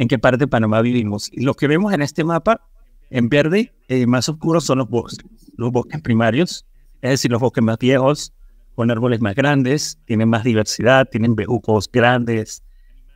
en qué parte de Panamá vivimos. Y lo que vemos en este mapa, en verde, eh, más oscuro son los bosques, los bosques primarios, es decir, los bosques más viejos, con árboles más grandes, tienen más diversidad, tienen bejucos grandes,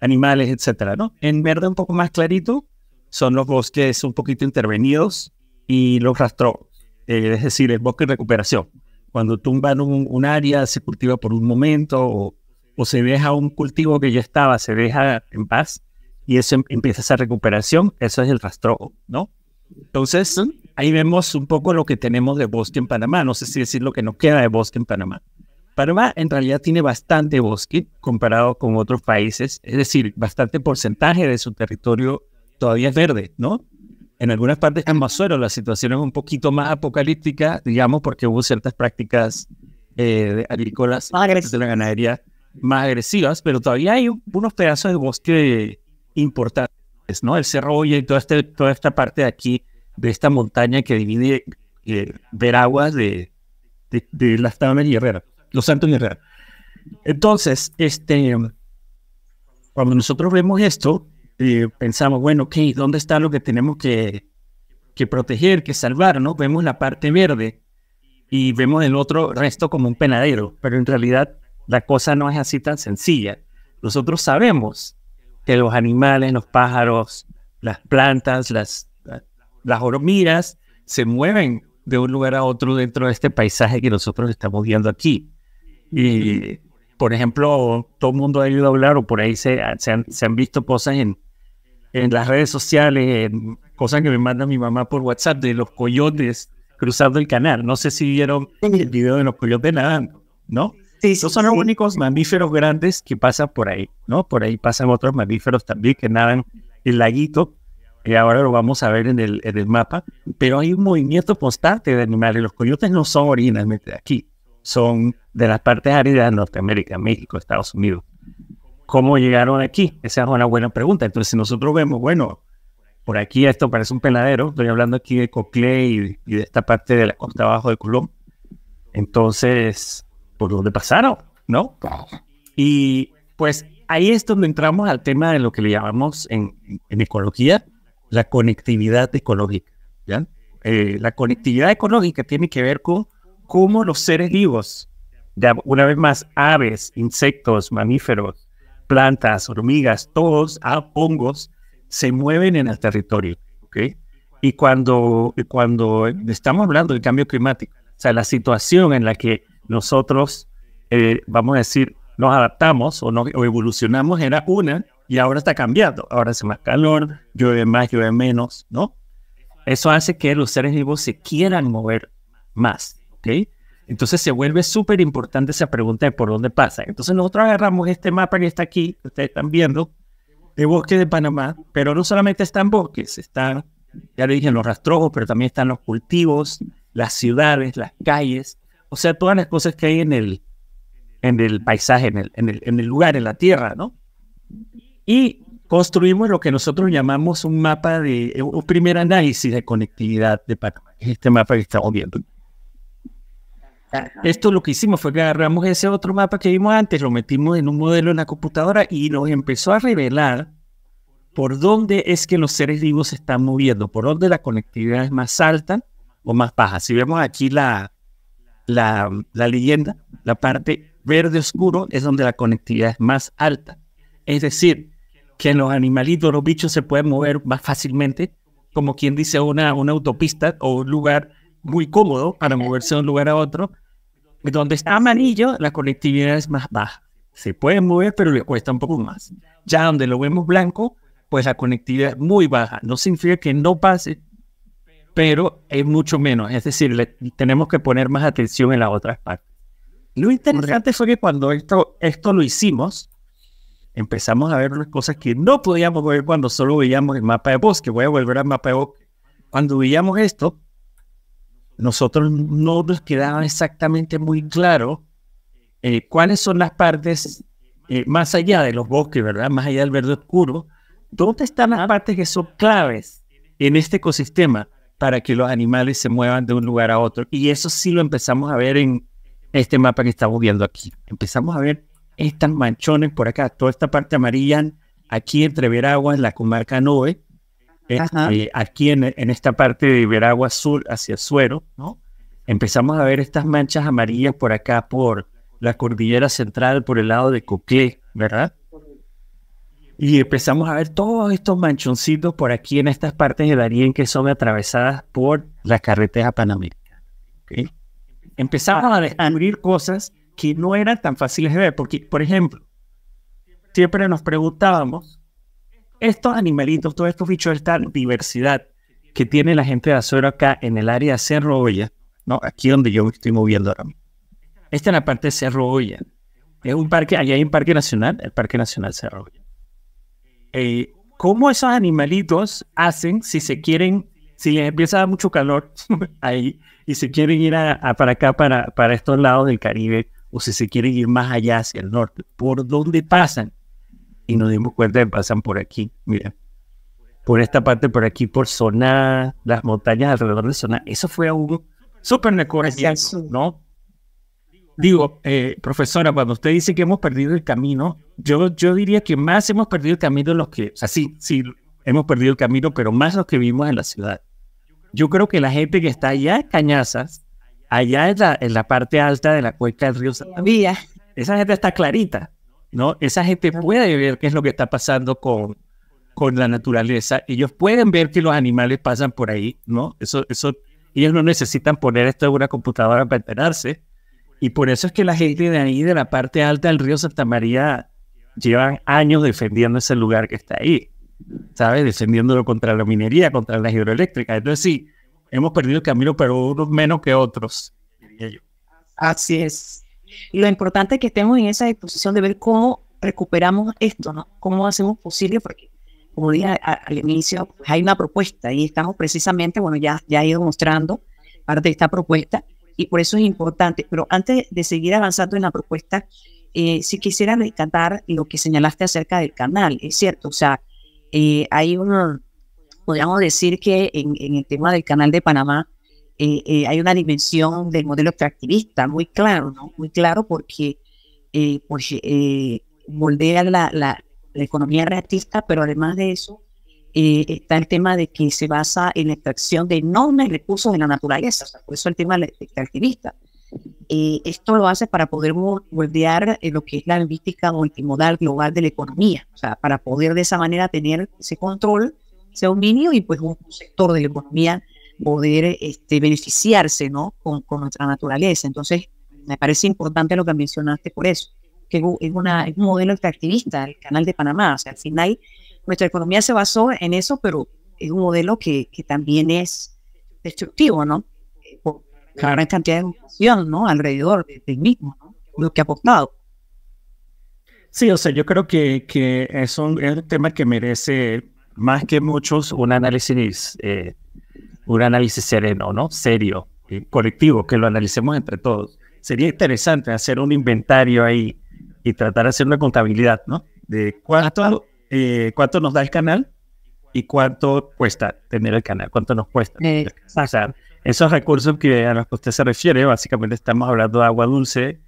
animales, etcétera, ¿no? En verde un poco más clarito son los bosques un poquito intervenidos y los rastro, eh, es decir, el bosque de recuperación. Cuando tumban un, un área, se cultiva por un momento o, o se deja un cultivo que ya estaba, se deja en paz y eso em-, empieza esa recuperación, eso es el rastrojo, ¿no? Entonces, ahí vemos un poco lo que tenemos de bosque en Panamá, no sé si decir lo que nos queda de bosque en Panamá. Panamá en realidad tiene bastante bosque comparado con otros países, es decir, bastante porcentaje de su territorio todavía es verde, ¿no? En algunas partes en suelo la situación es un poquito más apocalíptica, digamos, porque hubo ciertas prácticas eh, agrícolas de la ganadería más agresivas, pero todavía hay unos pedazos de bosque importantes, ¿no? El Cerro Oye y toda, este, toda esta parte de aquí, de esta montaña que divide eh, Veraguas de, de, de Las y Herrera, Los Santos y Herrera. Entonces, este, cuando nosotros vemos esto, eh, pensamos, bueno, ok, ¿dónde está lo que tenemos que, que proteger, que salvar, ¿no? Vemos la parte verde y vemos el otro resto como un penadero, pero en realidad la cosa no es así tan sencilla. Nosotros sabemos que los animales, los pájaros, las plantas, las, las hormigas, se mueven de un lugar a otro dentro de este paisaje que nosotros estamos viendo aquí. Y, por ejemplo, todo el mundo ha ido a hablar o por ahí se, se, han, visto cosas en, en las redes sociales, cosas que me manda mi mamá por WhatsApp de los coyotes cruzando el canal. No sé si vieron el video de los coyotes nadando, ¿no? Sí, son los únicos mamíferos grandes que pasan por ahí, ¿no? Por ahí pasan otros mamíferos también que nadan el laguito, y ahora lo vamos a ver en el, en el mapa, pero hay un movimiento constante de animales. Los coyotes no son originalmente de aquí, son de las partes áridas de Norteamérica, México, Estados Unidos. ¿Cómo llegaron aquí? Esa es una buena pregunta. Entonces, si nosotros vemos, bueno, por aquí esto parece un peladero, estoy hablando aquí de Coclé y, y de esta parte de la costa abajo de Colón. Entonces, por donde pasaron, ¿no? Y pues ahí es donde entramos al tema de lo que le llamamos en, en ecología la conectividad ecológica. ¿ya? Eh, la conectividad ecológica tiene que ver con cómo los seres vivos, ya una vez más, aves, insectos, mamíferos, plantas, hormigas, todos, a hongos, se mueven en el territorio. ¿okay? Y cuando, cuando estamos hablando del cambio climático, o sea, la situación en la que nosotros, eh, vamos a decir, nos adaptamos o, no evolucionamos, era una y ahora está cambiando. Ahora hace más calor, llueve más, llueve menos, ¿no? Eso hace que los seres vivos se quieran mover más, ¿ok? Entonces se vuelve súper importante esa pregunta de por dónde pasa. Entonces nosotros agarramos este mapa que está aquí, que ustedes están viendo, de bosque de Panamá, pero no solamente están bosques, están, ya le dije, los rastrojos, pero también están los cultivos, las ciudades, las calles, o sea, todas las cosas que hay en el, en el paisaje, en el, el, lugar, en la tierra, ¿no? Y construimos lo que nosotros llamamos un mapa de, un primer análisis de conectividad de este mapa que estamos viendo. Esto lo que hicimos fue que agarramos ese otro mapa que vimos antes, lo metimos en un modelo en la computadora y nos empezó a revelar por dónde es que los seres vivos se están moviendo, por dónde la conectividad es más alta o más baja. Si vemos aquí la, la, la leyenda, la parte verde oscuro es donde la conectividad es más alta. Es decir, que los animalitos, los bichos se pueden mover más fácilmente, como quien dice una, una autopista o un lugar muy cómodo para moverse de un lugar a otro. Donde está amarillo, la conectividad es más baja. Se pueden mover, pero le cuesta un poco más. Ya donde lo vemos blanco, pues la conectividad es muy baja. No significa que no pase, pero es mucho menos. Es decir, tenemos que poner más atención en las otras partes. Lo interesante fue que cuando esto, esto lo hicimos, empezamos a ver las cosas que no podíamos ver cuando solo veíamos el mapa de bosque. Voy a volver al mapa de bosque. Cuando veíamos esto, nosotros no nos quedaba exactamente muy claro eh, cuáles son las partes eh, más allá de los bosques, ¿verdad? Más allá del verde oscuro. ¿Dónde están las ah. partes que son claves en este ecosistema? para que los animales se muevan de un lugar a otro. Y eso sí lo empezamos a ver en este mapa que estamos viendo aquí. Empezamos a ver estas manchones por acá, toda esta parte amarilla, aquí entre Veragua en la comarca Noé, eh, eh, aquí en, esta parte de Veragua Sur hacia Suero, ¿no? Empezamos a ver estas manchas amarillas por acá, por la cordillera central, por el lado de Coclé, ¿verdad? Y empezamos a ver todos estos manchoncitos por aquí en estas partes de Darien que son atravesadas por la carretera panamericana. Empezamos ah. a descubrir cosas que no eran tan fáciles de ver, porque, por ejemplo, siempre nos preguntábamos, estos animalitos, todos estos bichos, esta diversidad que tiene la gente de Azuero acá en el área de Cerro Olla, ¿no? aquí donde yo me estoy moviendo ahora mismo. Esta es la parte de Cerro Olla. Es un parque, allá hay un parque nacional, el Parque Nacional Cerro Olla. Eh, cómo esos animalitos hacen si se quieren, si les empieza a dar mucho calor ahí y se quieren ir a, para acá, para, para estos lados del Caribe, o si se quieren ir más allá hacia el norte, ¿por dónde pasan? Y nos dimos cuenta que pasan por aquí, mira, por esta parte, por aquí, por Zona, las montañas alrededor de Zona. Eso fue algo súper necrónico, ¿no? Digo, eh, profesora, cuando usted dice que hemos perdido el camino, yo, yo diría que más hemos perdido el camino los que, o sea, sí, sí, hemos perdido el camino, pero más los que vivimos en la ciudad. Yo creo que la gente que está allá en Cañazas, allá en la, en la parte alta de la cuenca del río Santa Vía, esa gente está clarita, ¿no? Esa gente puede ver qué es lo que está pasando con, con la naturaleza. Ellos pueden ver que los animales pasan por ahí, ¿no? Eso, eso, ellos no necesitan poner esto en una computadora para enterarse y por eso es que la gente de ahí, de la parte alta del río Santa María, llevan años defendiendo ese lugar que está ahí, ¿sabes? Defendiéndolo contra la minería, contra la hidroeléctrica. Entonces sí, hemos perdido el camino, pero unos menos que otros, Así es. lo importante es que estemos en esa disposición de ver cómo recuperamos esto, ¿no? ¿Cómo hacemos posible? Porque, como dije al inicio, hay una propuesta y estamos precisamente, bueno, ya, ya he ido mostrando parte de esta propuesta y por eso es importante. Pero antes de seguir avanzando en la propuesta, eh, si quisiera rescatar lo que señalaste acerca del canal, es cierto, o sea, eh, hay un, podríamos decir que en, el tema del canal de Panamá eh, hay una dimensión del modelo extractivista muy claro, ¿no? Muy claro porque, pues, moldea la, la, economía rentista pero además de eso, eh, está el tema de que se basa en la extracción de enormes recursos de la naturaleza, por eso el tema extractivista. Eh, esto lo hace para poder moldear eh, lo que es la logística multimodal global de la economía, o sea, para poder de esa manera tener ese control, ese dominio y pues un sector de la economía poder este, beneficiarse ¿no? con, nuestra naturaleza. Entonces, me parece importante lo que mencionaste por eso, que es, un modelo extractivista, el canal de Panamá, o sea, al final nuestra economía se basó en eso, pero es un modelo que, que también es destructivo, ¿no? Por la gran cantidad de educación, ¿no? Alrededor del mismo, ¿no? Lo que ha aportado Sí, o sea, yo creo que, que es, un, tema que merece más que muchos un análisis, eh, un análisis sereno, ¿no? Serio, colectivo, que lo analicemos entre todos. Sería interesante hacer un inventario ahí y tratar de hacer una contabilidad, ¿no? De cuánto eh, cuánto nos da el canal y cuánto cuesta tener el canal, cuánto nos cuesta. esos recursos que a los que usted se refiere, básicamente estamos hablando de agua dulce.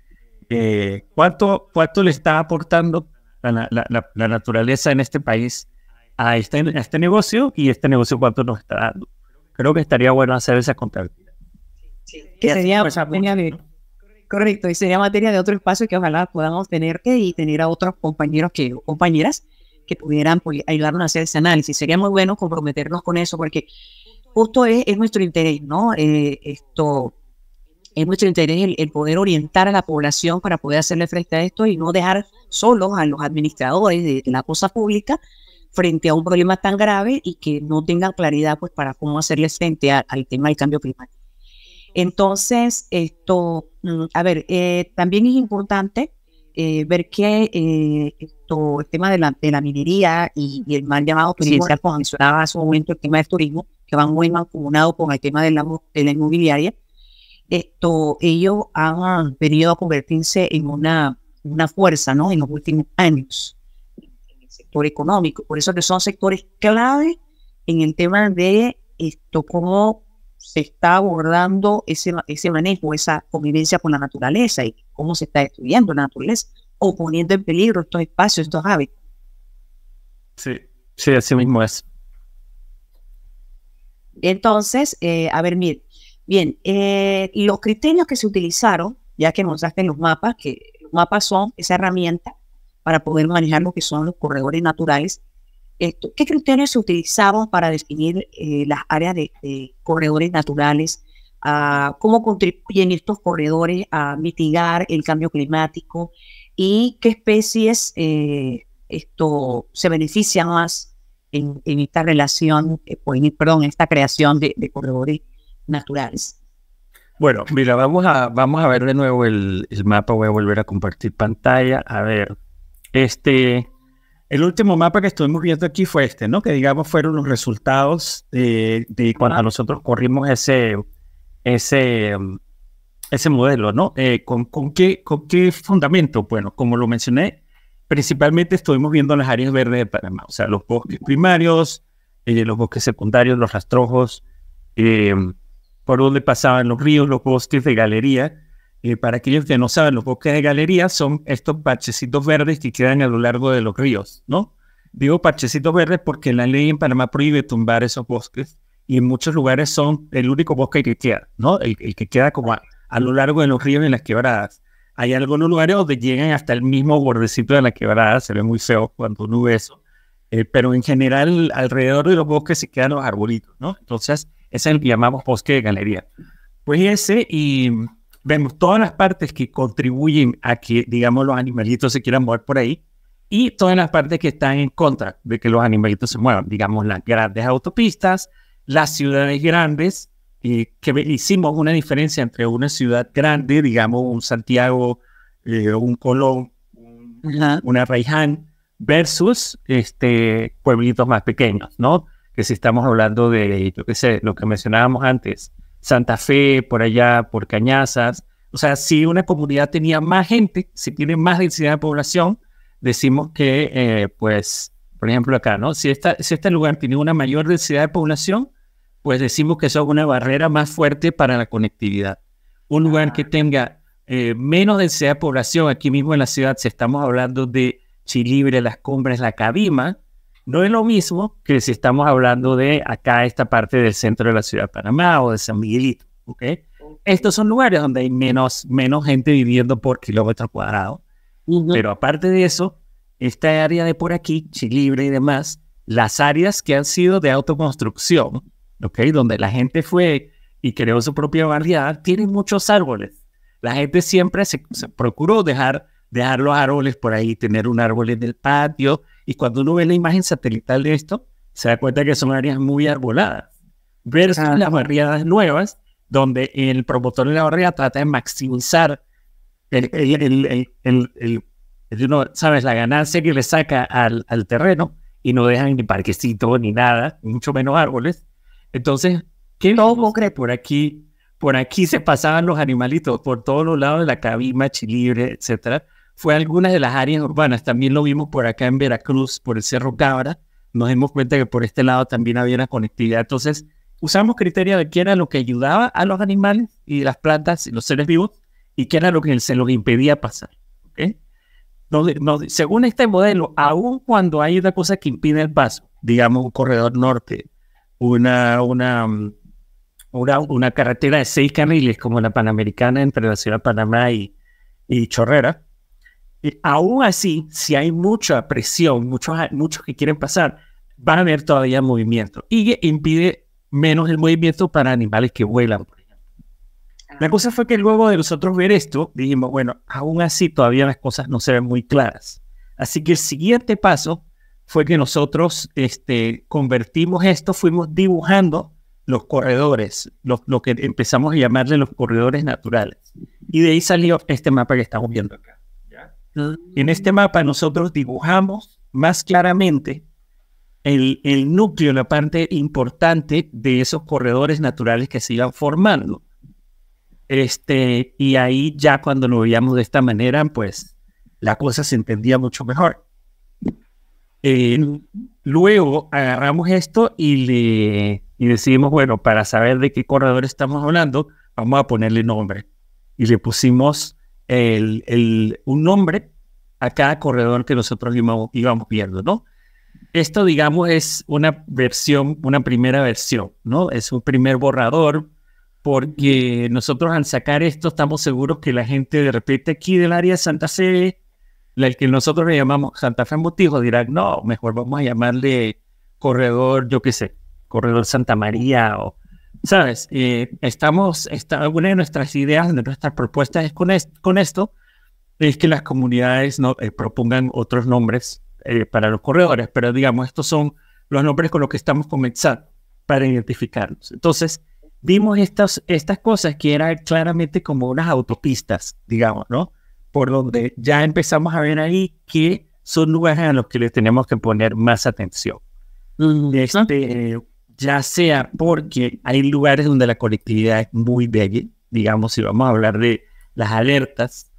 Eh, ¿cuánto, ¿Cuánto le está aportando la, la, naturaleza en este país a este, este negocio y este negocio cuánto nos está dando? Creo que estaría bueno hacer esa contabilidad. sería pues, materia de, correcto, y sería materia de otro espacio que ojalá podamos tener que y tener a otros compañeros que compañeras que pudieran ayudarnos a hacer ese análisis. Sería muy bueno comprometernos con eso porque justo es, es nuestro interés, ¿no? Eh, esto es nuestro interés el, poder orientar a la población para poder hacerle frente a esto y no dejar solos a los administradores de, la cosa pública frente a un problema tan grave y que no tengan claridad pues para cómo hacerles frente al tema del cambio climático. Entonces, esto, mm, a ver, eh, también es importante eh, ver que eh, el tema de la, de la minería y, el mal llamado turismo, sí, como mencionaba hace un momento el tema del turismo, que van muy acumulado con el tema de la, la inmobiliaria, esto, ellos han venido a convertirse en una, una fuerza ¿no? en los últimos años en el sector económico. Por eso que son sectores clave en el tema de esto, cómo se está abordando ese, manejo, esa convivencia con la naturaleza y cómo se está destruyendo la naturaleza o poniendo en peligro estos espacios, estos hábitos. Sí, sí, así mismo es. Entonces, eh, a ver, mire, bien, eh, los criterios que se utilizaron, ya que nos hacen los mapas, que los mapas son esa herramienta para poder manejar lo que son los corredores naturales ¿qué criterios se utilizaban para definir eh, las áreas de, corredores naturales? Ah, ¿Cómo contribuyen estos corredores a mitigar el cambio climático? ¿Y qué especies eh, esto se benefician más en, esta relación, eh, pues, perdón, en esta creación de, corredores naturales? Bueno, mira, vamos a, vamos a ver de nuevo el mapa, voy a volver a compartir pantalla. A ver, este, el último mapa que estuvimos viendo aquí fue este, ¿no? Que digamos fueron los resultados de, cuando nosotros corrimos ese, ese, ese modelo, ¿no? Eh, ¿con, con, qué, ¿Con qué fundamento? Bueno, como lo mencioné, principalmente estuvimos viendo las áreas verdes de Panamá, o sea, los bosques primarios, eh, los bosques secundarios, los rastrojos, eh, por donde pasaban los ríos, los bosques de galería para aquellos que no saben, los bosques de galería son estos parchecitos verdes que quedan a lo largo de los ríos, ¿no? Digo parchecitos verdes porque la ley en Panamá prohíbe tumbar esos bosques y en muchos lugares son el único bosque que queda, ¿no? El, que queda como a, lo largo de los ríos y en las quebradas. Hay algunos lugares donde llegan hasta el mismo bordecito de la quebrada, se ve muy feo cuando uno ve eso, eh, pero en general alrededor de los bosques se quedan los arbolitos, ¿no? Entonces, ese es el que llamamos bosque de galería. Pues ese y Vemos todas las partes que contribuyen a que, digamos, los animalitos se quieran mover por ahí y todas las partes que están en contra de que los animalitos se muevan. Digamos, las grandes autopistas, las ciudades grandes, y que hicimos una diferencia entre una ciudad grande, digamos, un Santiago, eh, un Colón, una, Reiján, versus este, pueblitos más pequeños, ¿no? Que si estamos hablando de, lo que, sé, lo que mencionábamos antes, Santa Fe, por allá, por Cañazas. O sea, si una comunidad tenía más gente, si tiene más densidad de población, decimos que, eh, pues, por ejemplo acá, ¿no? Si, este lugar tiene una mayor densidad de población, pues decimos que eso es una barrera más fuerte para la conectividad. Un lugar que ah, tenga eh, menos densidad de población, aquí mismo en la ciudad, si estamos hablando de Chilibre, Las Cumbres, La Cabima, no es lo mismo que si estamos hablando de acá, esta parte del centro de la ciudad de Panamá o de San Miguelito. ¿okay? Estos son lugares donde hay menos, menos gente viviendo por kilómetro cuadrado. Pero aparte de eso, esta área de por aquí, Chilibre y demás, las áreas que han sido de autoconstrucción, ¿ok? Donde la gente fue y creó su propia barriada, tienen muchos árboles. La gente siempre se, procuró dejar, dejar los árboles por ahí, tener un árbol en el patio, y cuando uno ve la imagen satelital de esto, se da cuenta que son áreas muy arboladas, versus las barriadas nuevas, donde el promotor de la barriada trata de maximizar el, el, el, uno, ¿sabes? la ganancia que le saca al, al terreno y no dejan ni parquecito ni nada, mucho menos árboles. Entonces, ¿qué no Por aquí, por aquí se pasaban los animalitos, por todos los lados de la cabima, chilibre, etcétera fue algunas de las áreas urbanas. También lo vimos por acá en Veracruz, por el Cerro Cabra. Nos dimos cuenta que por este lado también había una conectividad. Entonces, usamos criterios de qué era lo que ayudaba a los animales y las plantas y los seres vivos y qué era lo que se los impedía pasar. según este modelo, aún cuando hay una cosa que impide el paso, digamos un corredor norte, una, mm, una, una, carretera de seis carriles como la Panamericana entre la ciudad de Panamá y Chorrera, aún así, si hay mucha presión, muchos, muchos que quieren pasar, va a haber todavía movimiento y impide menos el movimiento para animales que vuelan, La cosa fue que luego de nosotros ver esto, dijimos, bueno, aún así todavía las cosas no se ven muy claras. Así que el siguiente paso fue que nosotros este, convertimos esto, fuimos dibujando los corredores, los lo que empezamos a llamarle los corredores naturales. Y de ahí salió este mapa que estamos viendo acá. En este mapa nosotros dibujamos más claramente el, núcleo, la parte importante de esos corredores naturales que se iban formando. Este, y ahí ya cuando lo veíamos de esta manera, pues la cosa se entendía mucho mejor. Eh, luego agarramos esto y, le, y decidimos, bueno, para saber de qué corredor estamos hablando, vamos a ponerle nombre. Y le pusimos el, un nombre a cada corredor que nosotros íbamos, íbamos viendo, ¿no? Esto, digamos, es una versión, una primera versión, ¿no? Es un primer borrador, porque nosotros al sacar esto estamos seguros que la gente de repente aquí del área de Santa Fe, la que nosotros le llamamos Santa Fe Motijo, dirá no, mejor vamos a llamarle corredor, yo qué sé, corredor Santa María o ¿sabes? Eh, estamos, está, una de nuestras ideas, de nuestras propuestas es con, esto, es que las comunidades no, eh, propongan otros nombres eh, para los corredores, pero digamos, estos son los nombres con los que estamos comenzando para identificarnos. Entonces, vimos estas, estas cosas que eran claramente como unas autopistas, digamos, ¿no? Por donde ya empezamos a ver ahí que son lugares a los que le tenemos que poner más atención. Mm, este, ya sea porque hay lugares donde la conectividad es muy débil, digamos, si vamos a hablar de las alertas,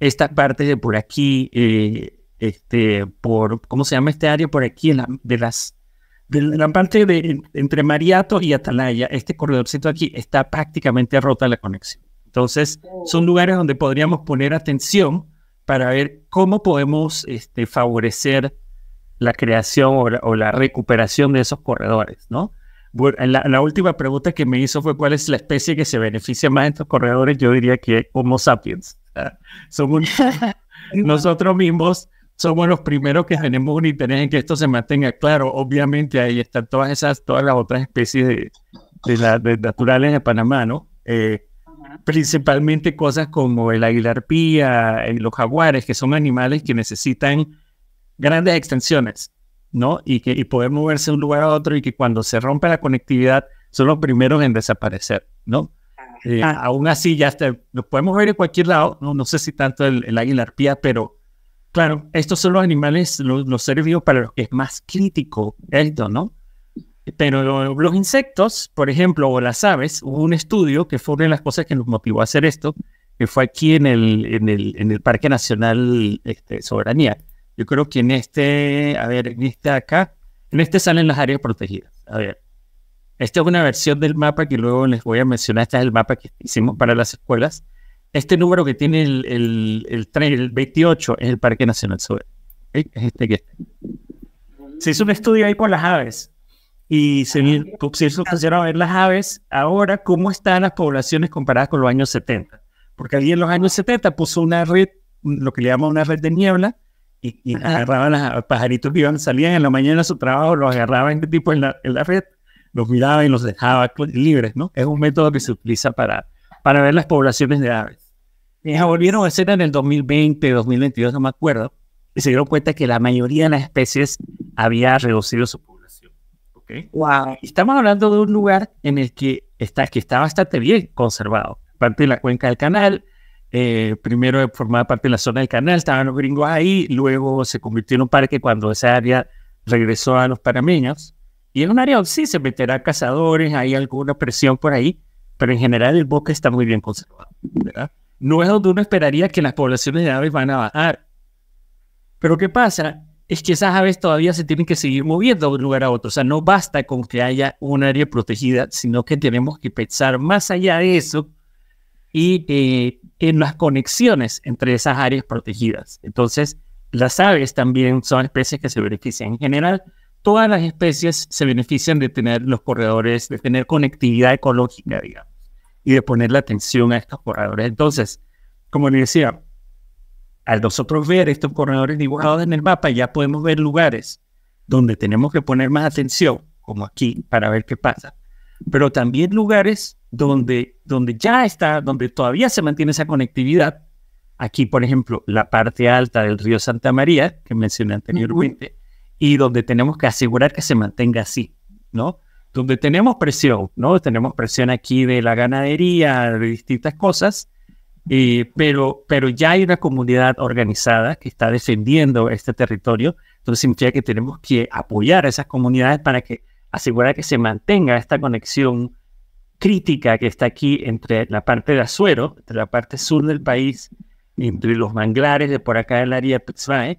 esta parte de por aquí, eh, este, por, ¿cómo se llama este área? Por aquí, de las, la parte entre Mariato y Atalaya, este corredorcito aquí está prácticamente rota la conexión. Entonces, son oh. lugares donde podríamos poner atención para ver cómo podemos este, favorecer la creación o la recuperación de esos corredores, ¿no? Bueno, la, última pregunta que me hizo fue cuál es la especie que se beneficia más de estos corredores. Yo diría que Homo sapiens. Ah, nosotros mismos somos los primeros que tenemos un interés en que esto se mantenga claro. Obviamente ahí están todas esas, todas las otras especies de, naturales de Panamá, ¿no? Eh, principalmente cosas como el águila eh, los jaguares, que son animales que necesitan grandes extensiones ¿no? Y, que, y poder moverse de un lugar a otro y que cuando se rompe la conectividad son los primeros en desaparecer, ¿no? Eh, aún así, ya está, los podemos ver en cualquier lado, no, no sé si tanto el, águila arpía, pero claro, estos son los animales, los, los, seres vivos para los que es más crítico esto, ¿no? Pero los insectos, por ejemplo, o las aves, hubo un estudio que fue una de las cosas que nos motivó a hacer esto, que fue aquí en el, en el, en el Parque Nacional este, Soberanía, yo creo que en este, a ver, en este acá, en este salen las áreas protegidas. A ver, esta es una versión del mapa que luego les voy a mencionar. Este es el mapa que hicimos para las escuelas. Este número que tiene el, el, el, 28 es el Parque Nacional Sobre. Es este que Se hizo un estudio ahí por las aves y se, se estudio para ver las aves ahora cómo están las poblaciones comparadas con los años 70. Porque allí en los años 70 puso una red, lo que le llaman una red de niebla, y, agarraban a pajaritos que iban, salían en la mañana a su trabajo, los agarraban este tipo en la, en la red, los miraban y los dejaba libres, ¿no? Es un método que se utiliza para, para ver las poblaciones de aves. Y volvieron a hacer en el 2020, 2022, no me acuerdo, y se dieron cuenta que la mayoría de las especies había reducido su población. ¿okay? Wow. Estamos hablando de un lugar en el que, está, que está bastante bien conservado, parte de la cuenca del canal, eh, primero formaba parte de la zona del canal, estaban los gringos ahí, luego se convirtió en un parque cuando esa área regresó a los panameños. Y es un área donde sí se meterá cazadores, hay alguna presión por ahí, pero en general el bosque está muy bien conservado. ¿verdad? No es donde uno esperaría que las poblaciones de aves van a bajar. Pero ¿qué pasa? Es que esas aves todavía se tienen que seguir moviendo de un lugar a otro. O sea, no basta con que haya un área protegida, sino que tenemos que pensar más allá de eso y eh, en las conexiones entre esas áreas protegidas. Entonces, las aves también son especies que se benefician. En general, todas las especies se benefician de tener los corredores, de tener conectividad ecológica, digamos, y de poner la atención a estos corredores. Entonces, como les decía, al nosotros ver estos corredores dibujados en el mapa, ya podemos ver lugares donde tenemos que poner más atención, como aquí, para ver qué pasa pero también lugares donde, donde ya está, donde todavía se mantiene esa conectividad. Aquí, por ejemplo, la parte alta del río Santa María, que mencioné anteriormente, y donde tenemos que asegurar que se mantenga así, ¿no? Donde tenemos presión, ¿no? Tenemos presión aquí de la ganadería, de distintas cosas, eh, pero, pero ya hay una comunidad organizada que está defendiendo este territorio, entonces significa que tenemos que apoyar a esas comunidades para que asegurar que se mantenga esta conexión crítica que está aquí entre la parte de Azuero, entre la parte sur del país, entre los manglares de por acá del área de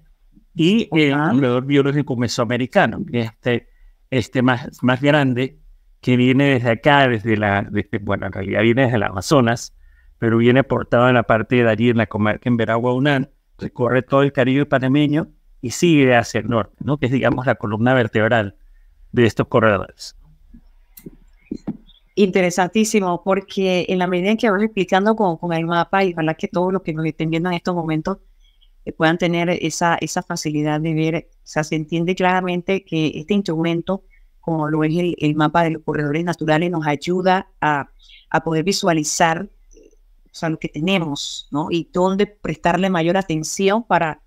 y el corredor biológico mesoamericano, este, este más, más grande, que viene desde acá, desde la, bueno, en realidad viene desde el Amazonas, pero viene portado en la parte de allí en la comarca en Veragua Unán, recorre todo el Caribe panameño y sigue hacia el norte, ¿no? que es, digamos, la columna vertebral de estos corredores. Interesantísimo, porque en la medida en que vas explicando con, el mapa, y ojalá que todos los que nos estén viendo en estos momentos eh, puedan tener esa, esa facilidad de ver, se entiende claramente que este instrumento, como lo es el, mapa de los corredores naturales, nos ayuda a, poder visualizar sea, lo que tenemos, ¿no? Y dónde prestarle mayor atención para,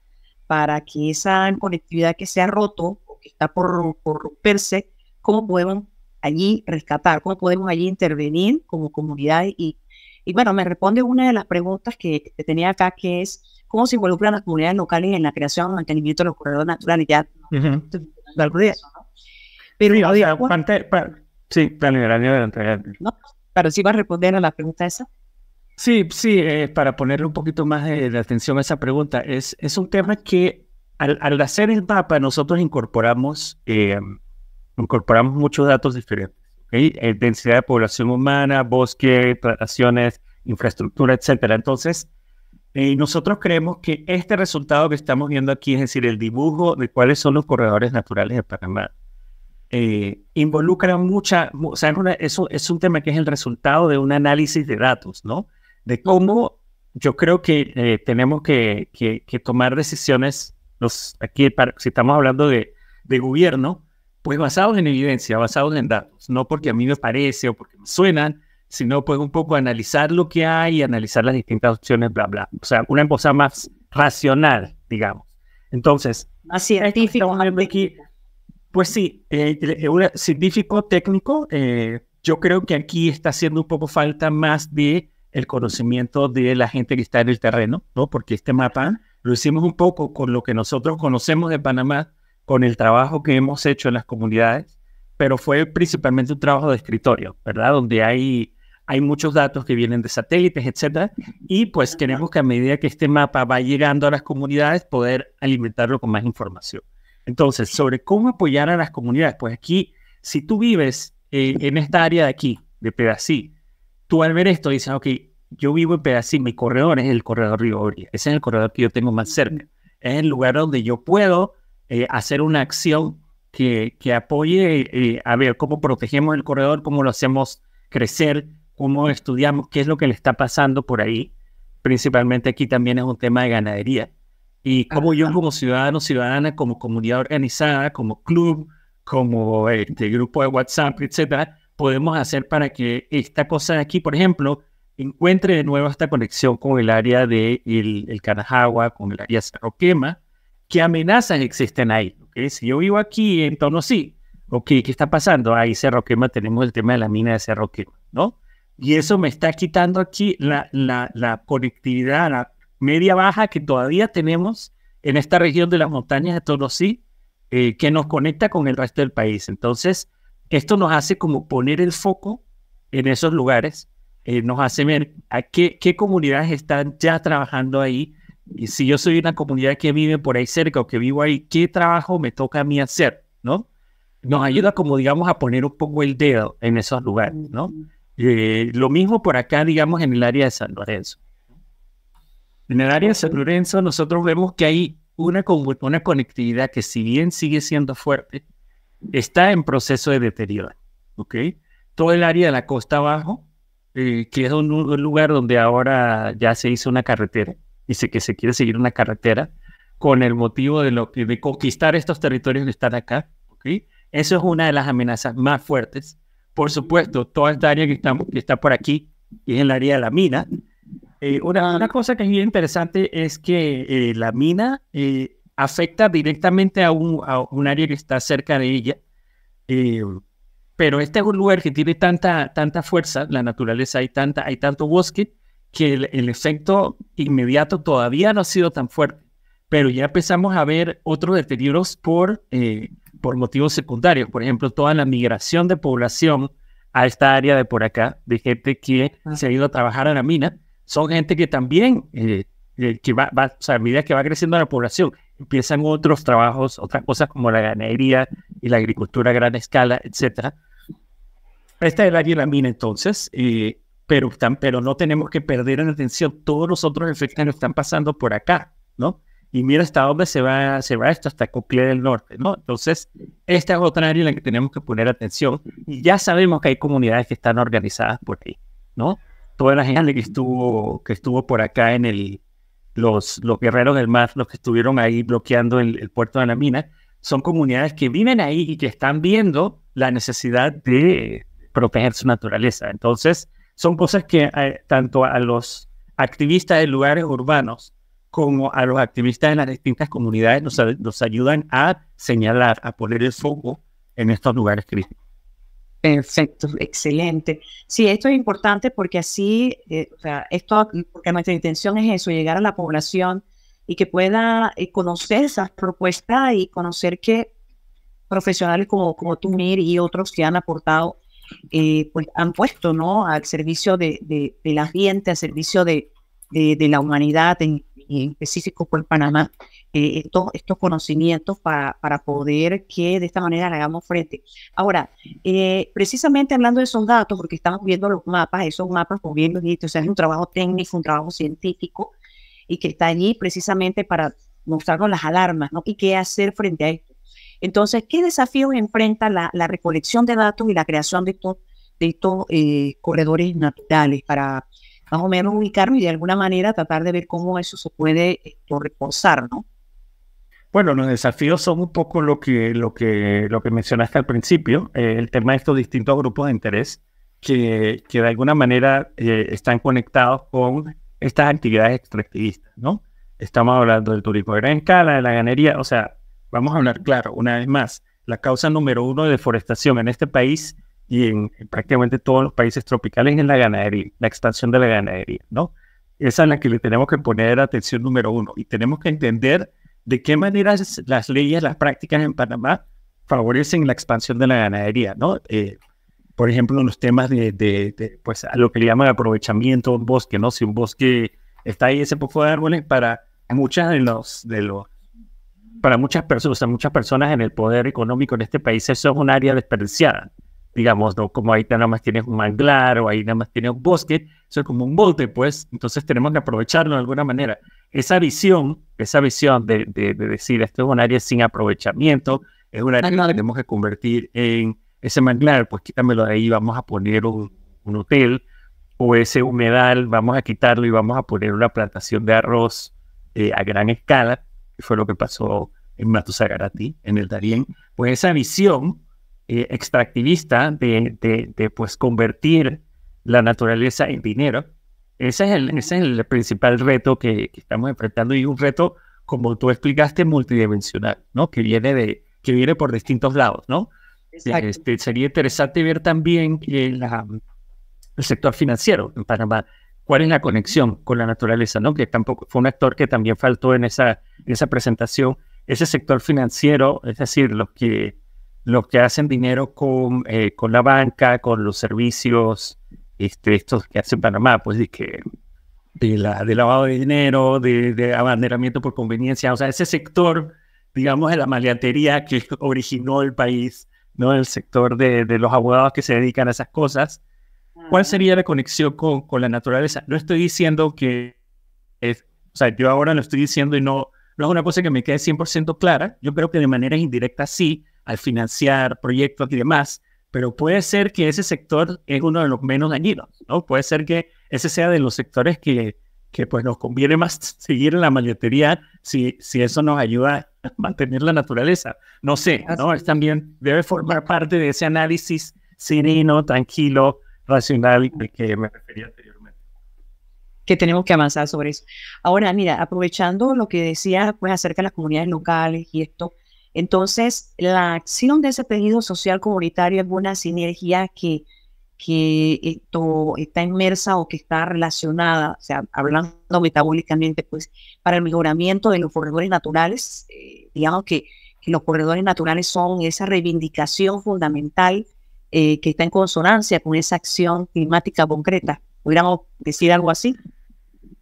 para que esa conectividad que se ha roto que está por, romperse, cómo podemos allí rescatar, cómo podemos allí intervenir como comunidad. Y, y bueno, me responde una de las preguntas que, tenía acá, que es cómo se involucran las comunidades locales en la creación, mantenimiento de los corredores naturales. Pero, sí, pero sí va a responder a la pregunta esa. Sí, sí, eh, para ponerle un poquito más de, de, atención a esa pregunta, es, es un tema que al, hacer el mapa, nosotros incorporamos, eh, incorporamos muchos datos diferentes. Eh, densidad de población humana, bosque, plantaciones, infraestructura, etcétera. Entonces, eh, nosotros creemos que este resultado que estamos viendo aquí, es decir, el dibujo de cuáles son los corredores naturales de Panamá, involucra mucha, o sea, eso es un tema que es el resultado de un análisis de datos, ¿no? De cómo yo creo que tenemos que, tomar decisiones aquí si estamos hablando de, de gobierno, pues basados en evidencia, basados en datos, no porque a mí me parece o porque me suenan, sino pues un poco analizar lo que hay, analizar las distintas opciones, bla, bla. O sea, una cosa más racional, digamos. Entonces, más científico. Aquí, pues sí, eh, un científico técnico, eh, yo creo que aquí está haciendo un poco falta más de el conocimiento de la gente que está en el terreno, ¿no? Porque este mapa lo hicimos un poco con lo que nosotros conocemos de Panamá, con el trabajo que hemos hecho en las comunidades, pero fue principalmente un trabajo de escritorio, ¿verdad? Donde hay, hay muchos datos que vienen de satélites, etcétera, y pues queremos que a medida que este mapa va llegando a las comunidades, poder alimentarlo con más información. Entonces, sobre cómo apoyar a las comunidades, pues aquí, si tú vives eh, en esta área de aquí, de Pedací, tú al ver esto dices, ok, yo vivo en Pedacín, mi corredor es el corredor Río Obría. Ese es el corredor que yo tengo más cerca. Es el lugar donde yo puedo eh, hacer una acción que, que apoye eh, a ver cómo protegemos el corredor, cómo lo hacemos crecer, cómo estudiamos qué es lo que le está pasando por ahí. Principalmente aquí también es un tema de ganadería. Y como yo ah. como ciudadano, ciudadana, como comunidad organizada, como club, como este grupo de WhatsApp, etcétera, podemos hacer para que esta cosa de aquí, por ejemplo, encuentre de nuevo esta conexión con el área del de el, el con el área Cerro Quema, qué amenazas existen ahí. Si yo vivo aquí, en Tonosí... ok, ¿qué está pasando? Ahí Cerro Quema tenemos el tema de la mina de Cerro Quema, ¿no? Y eso me está quitando aquí la, la, conectividad, media baja que todavía tenemos en esta región de las montañas de Tonosí... Eh, que nos conecta con el resto del país. Entonces, esto nos hace como poner el foco en esos lugares eh, nos hace ver a qué, qué comunidades están ya trabajando ahí. Y si yo soy una comunidad que vive por ahí cerca o que vivo ahí, ¿qué trabajo me toca a mí hacer? ¿No? Nos ayuda como, digamos, a poner un poco el dedo en esos lugares, ¿no? Eh, lo mismo por acá, digamos, en el área de San Lorenzo. En el área de San Lorenzo nosotros vemos que hay una, una conectividad que si bien sigue siendo fuerte, está en proceso de deterioro. ¿ok? Todo el área de la costa abajo eh, que es un, lugar donde ahora ya se hizo una carretera y que se quiere seguir una carretera con el motivo de, lo, de conquistar estos territorios que están acá. ¿okay? Eso es una de las amenazas más fuertes. Por supuesto, toda esta área que, estamos, que está por aquí, que es el área de la mina. Eh, una, cosa que es bien interesante es que eh, la mina afecta directamente a un, a un área que está cerca de ella. Pero este es un lugar que tiene tanta, tanta fuerza, la naturaleza, hay, tanta, hay tanto bosque, que el, efecto inmediato todavía no ha sido tan fuerte. Pero ya empezamos a ver otros deterioros por, eh, por motivos secundarios. Por ejemplo, toda la migración de población a esta área de por acá, de gente que ah. se ha ido a trabajar a la mina, son gente que también eh, que va, o sea, a medida que va creciendo la población, empiezan otros trabajos, otras cosas como la ganadería y la agricultura a gran escala, etc. Esta es el área de la mina entonces, eh, pero, pero no tenemos que perder en atención todos los otros efectos que nos están pasando por acá, ¿no? Y mira hasta dónde se va, se va esto, hasta Coclé del Norte, ¿no? Entonces, esta es otra área en la que tenemos que poner atención. Y ya sabemos que hay comunidades que están organizadas por ahí, ¿no? Toda la gente que estuvo, que estuvo por acá en el, los, guerreros del mar, los que estuvieron ahí bloqueando el, puerto de la mina, son comunidades que viven ahí y que están viendo la necesidad de proteger su naturaleza. Entonces, son cosas que eh, tanto a los activistas de lugares urbanos como a los activistas de las distintas comunidades nos ayudan a señalar, a poner el foco en estos lugares críticos. Perfecto, excelente. Sí, esto es importante porque así, eh, o sea, esto, porque nuestra intención es eso, llegar a la población y que pueda eh, conocer esas propuestas y conocer que profesionales como, como tú, Mir, y otros que han aportado, eh, pues han puesto, ¿no?, al servicio de, de, gente, al servicio de, de, la humanidad, en, en específico por Panamá, eh, estos, estos conocimientos para, para, poder que de esta manera hagamos frente. Ahora, eh, precisamente hablando de esos datos, porque estamos viendo los mapas, esos mapas, como bien sea, es un trabajo técnico, un trabajo científico, y que está allí precisamente para mostrarnos las alarmas, ¿no? Y qué hacer frente a esto. Entonces, ¿qué desafíos enfrenta la, recolección de datos y la creación de estos, de estos eh, corredores naturales para más o menos ubicarnos y de alguna manera tratar de ver cómo eso se puede reforzar, ¿no? Bueno, los desafíos son un poco lo que, lo que, lo que mencionaste al principio, eh, el tema de estos distintos grupos de interés que, que de alguna manera eh, están conectados con estas actividades extractivistas, ¿no? Estamos hablando del turismo de gran escala, de la ganadería, o sea, vamos a hablar claro, una vez más, la causa número uno de deforestación en este país y en, prácticamente todos los países tropicales es la ganadería, la extensión de la ganadería, ¿no? Esa es la que le tenemos que poner atención número uno y tenemos que entender de qué manera las leyes, las prácticas en Panamá favorecen la expansión de la ganadería, ¿no? Eh, por ejemplo, en los temas de, pues, lo que le llaman aprovechamiento de un bosque, ¿no? Si un bosque está ahí ese poco de árboles, para muchas de los, de los, para muchas personas, muchas personas en el poder económico en este país, eso es un área desperdiciada. Digamos, ¿no? como ahí nada más tienes un manglar o ahí nada más tienes un bosque, eso es como un bote, pues, entonces tenemos que aprovecharlo de alguna manera esa visión, esa visión de, decir esto es un área sin aprovechamiento, es una área que tenemos que convertir en ese manglar, pues quítamelo de ahí, vamos a poner un, hotel, o ese humedal, vamos a quitarlo y vamos a poner una plantación de arroz eh, a gran escala, que fue lo que pasó en Matusagarati, en el Darién, pues esa visión eh, extractivista de, pues convertir la naturaleza en dinero, ese es el, principal reto que, estamos enfrentando y un reto, como tú explicaste, multidimensional, ¿no? Que viene, de, que viene por distintos lados, ¿no? Este, sería interesante ver también eh, el sector financiero en Panamá. ¿Cuál es la conexión con la naturaleza? ¿no? Que tampoco fue un actor que también faltó en esa, esa presentación. Ese sector financiero, es decir, los que, los que hacen dinero con, eh, con la banca, con los servicios, este, estos que hace Panamá, pues de que de, la, de lavado de dinero, de, abanderamiento por conveniencia, o sea, ese sector, digamos, de la maleantería que originó el país, ¿no? El sector de, los abogados que se dedican a esas cosas. ¿Cuál sería la conexión con, con la naturaleza? No estoy diciendo que, es, o sea, yo ahora lo estoy diciendo y no, no es una cosa que me quede 100% clara. Yo creo que de manera indirecta sí, al financiar proyectos y demás, pero puede ser que ese sector es uno de los menos dañinos, ¿no? Puede ser que ese sea de los sectores que, que pues nos conviene más seguir en la mayoría si, si eso nos ayuda a mantener la naturaleza. No sé, ¿no? también debe formar parte de ese análisis sereno, tranquilo, racional que me refería anteriormente. Que tenemos que avanzar sobre eso. Ahora, mira, aprovechando lo que decía, pues, acerca de las comunidades locales y esto, entonces, la acción de ese tejido social comunitario es una sinergia que, esto está inmersa o que está relacionada, o sea, hablando metabólicamente, pues, para el mejoramiento de los corredores naturales, eh, digamos que, los corredores naturales son esa reivindicación fundamental eh, que está en consonancia con esa acción climática concreta. ¿Podríamos decir algo así.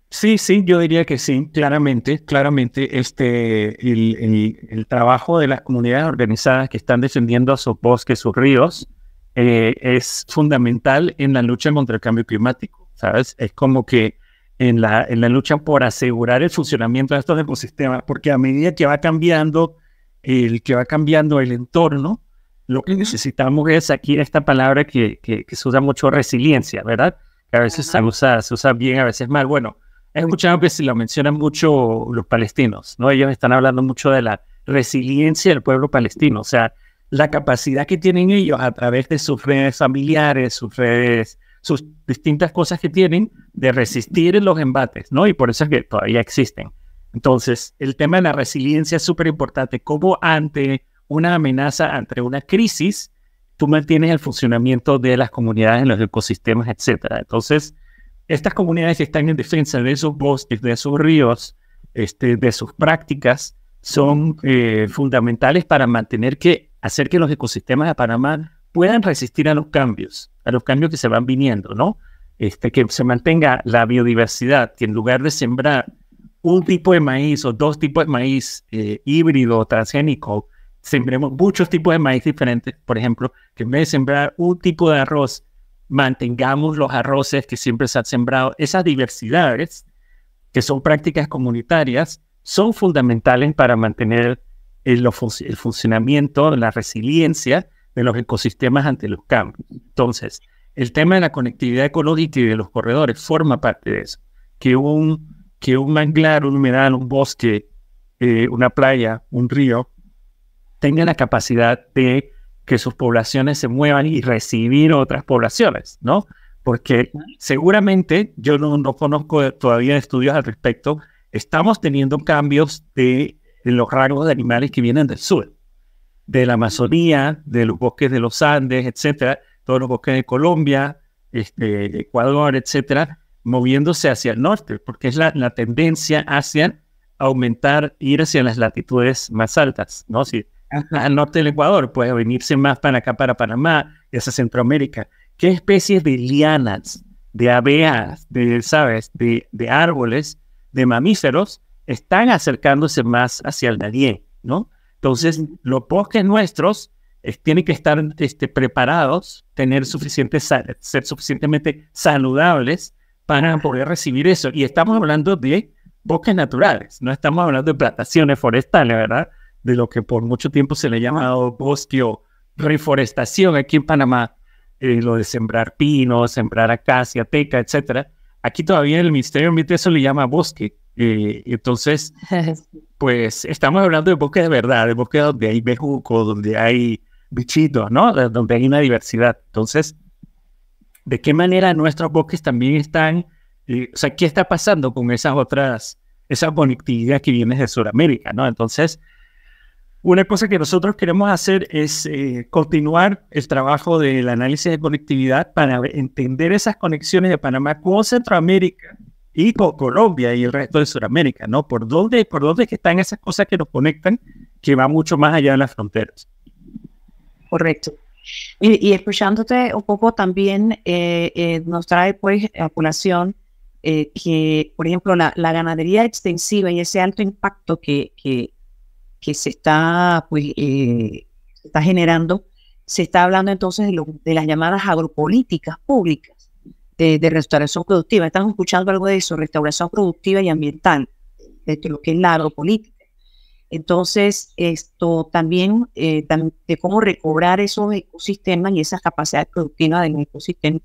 Sí, sí, yo diría que sí, claramente, claramente, este, el, trabajo de las comunidades organizadas que están defendiendo sus bosques, sus ríos, eh, es fundamental en la lucha contra el cambio climático, ¿sabes? Es como que en la, en la lucha por asegurar el funcionamiento de estos ecosistemas, porque a medida que va cambiando el, que va cambiando el entorno, lo que necesitamos es aquí esta palabra que, que, que se usa mucho, resiliencia, ¿verdad? Que a veces se usa, se usa bien, a veces mal. Bueno, He escuchado que se lo mencionan mucho los palestinos, ¿no? Ellos están hablando mucho de la resiliencia del pueblo palestino, o sea, la capacidad que tienen ellos a través de sus redes familiares, sus redes, sus distintas cosas que tienen de resistir los embates, ¿no? Y por eso es que todavía existen. Entonces, el tema de la resiliencia es súper importante. como ante una amenaza, ante una crisis, tú mantienes el funcionamiento de las comunidades, en los ecosistemas, etcétera. Entonces, estas comunidades que están en defensa de esos bosques, de esos ríos, este, de sus prácticas, son eh, fundamentales para mantener que, hacer que los ecosistemas de Panamá puedan resistir a los cambios, a los cambios que se van viniendo, ¿no? Este, que se mantenga la biodiversidad, que en lugar de sembrar un tipo de maíz o dos tipos de maíz eh, híbrido o transgénico, sembremos muchos tipos de maíz diferentes, por ejemplo, que en vez de sembrar un tipo de arroz, mantengamos los arroces que siempre se han sembrado. Esas diversidades, que son prácticas comunitarias, son fundamentales para mantener el, el funcionamiento, la resiliencia de los ecosistemas ante los cambios. Entonces, el tema de la conectividad ecológica y de los corredores forma parte de eso. Que un, que un manglar, un humedal, un bosque, eh, una playa, un río, tenga la capacidad de que sus poblaciones se muevan y recibir otras poblaciones, ¿no? Porque seguramente, yo no, conozco todavía estudios al respecto, estamos teniendo cambios de, los rangos de animales que vienen del sur, de la Amazonía, de los bosques de los Andes, etcétera, todos los bosques de Colombia, este, Ecuador, etcétera, moviéndose hacia el norte, porque es la, tendencia hacia aumentar, ir hacia las latitudes más altas, ¿no? Si al norte del Ecuador, puede venirse más para acá, para Panamá, hacia Centroamérica. ¿Qué especies de lianas, de abejas, de, ¿sabes? De, árboles, de mamíferos, están acercándose más hacia el nadie, ¿no? Entonces, los bosques nuestros eh, tienen que estar este, preparados, tener suficiente, ser suficientemente saludables para poder recibir eso. Y estamos hablando de bosques naturales, no estamos hablando de plantaciones forestales, ¿verdad? de lo que por mucho tiempo se le ha llamado bosque o reforestación aquí en Panamá, eh, lo de sembrar pinos, sembrar acacia, teca, etcétera. Aquí todavía el Ministerio de Ambiente eso le llama bosque. Eh, entonces, pues estamos hablando de bosque de verdad, de bosque donde hay bejuco, donde hay bichitos, ¿no? Donde hay una diversidad. Entonces, ¿de qué manera nuestros bosques también están? Eh, o sea, ¿qué está pasando con esas otras, esa conectividad que viene de Sudamérica, ¿no? Entonces, una cosa que nosotros queremos hacer es eh, continuar el trabajo del análisis de conectividad para entender esas conexiones de Panamá con Centroamérica y con Colombia y el resto de Sudamérica, ¿no? ¿Por dónde, por dónde están esas cosas que nos conectan que va mucho más allá de las fronteras? Correcto. Y, escuchándote un poco también eh, eh, nos trae pues a colación que, por ejemplo, la, ganadería extensiva y ese alto impacto que que se está, pues, eh, está generando, se está hablando entonces de, las llamadas agropolíticas públicas de, restauración productiva. Estamos escuchando algo de eso, restauración productiva y ambiental, de este, lo que es la agropolítica. Entonces, esto también, eh, de cómo recobrar esos ecosistemas y esas capacidades productivas de los ecosistemas,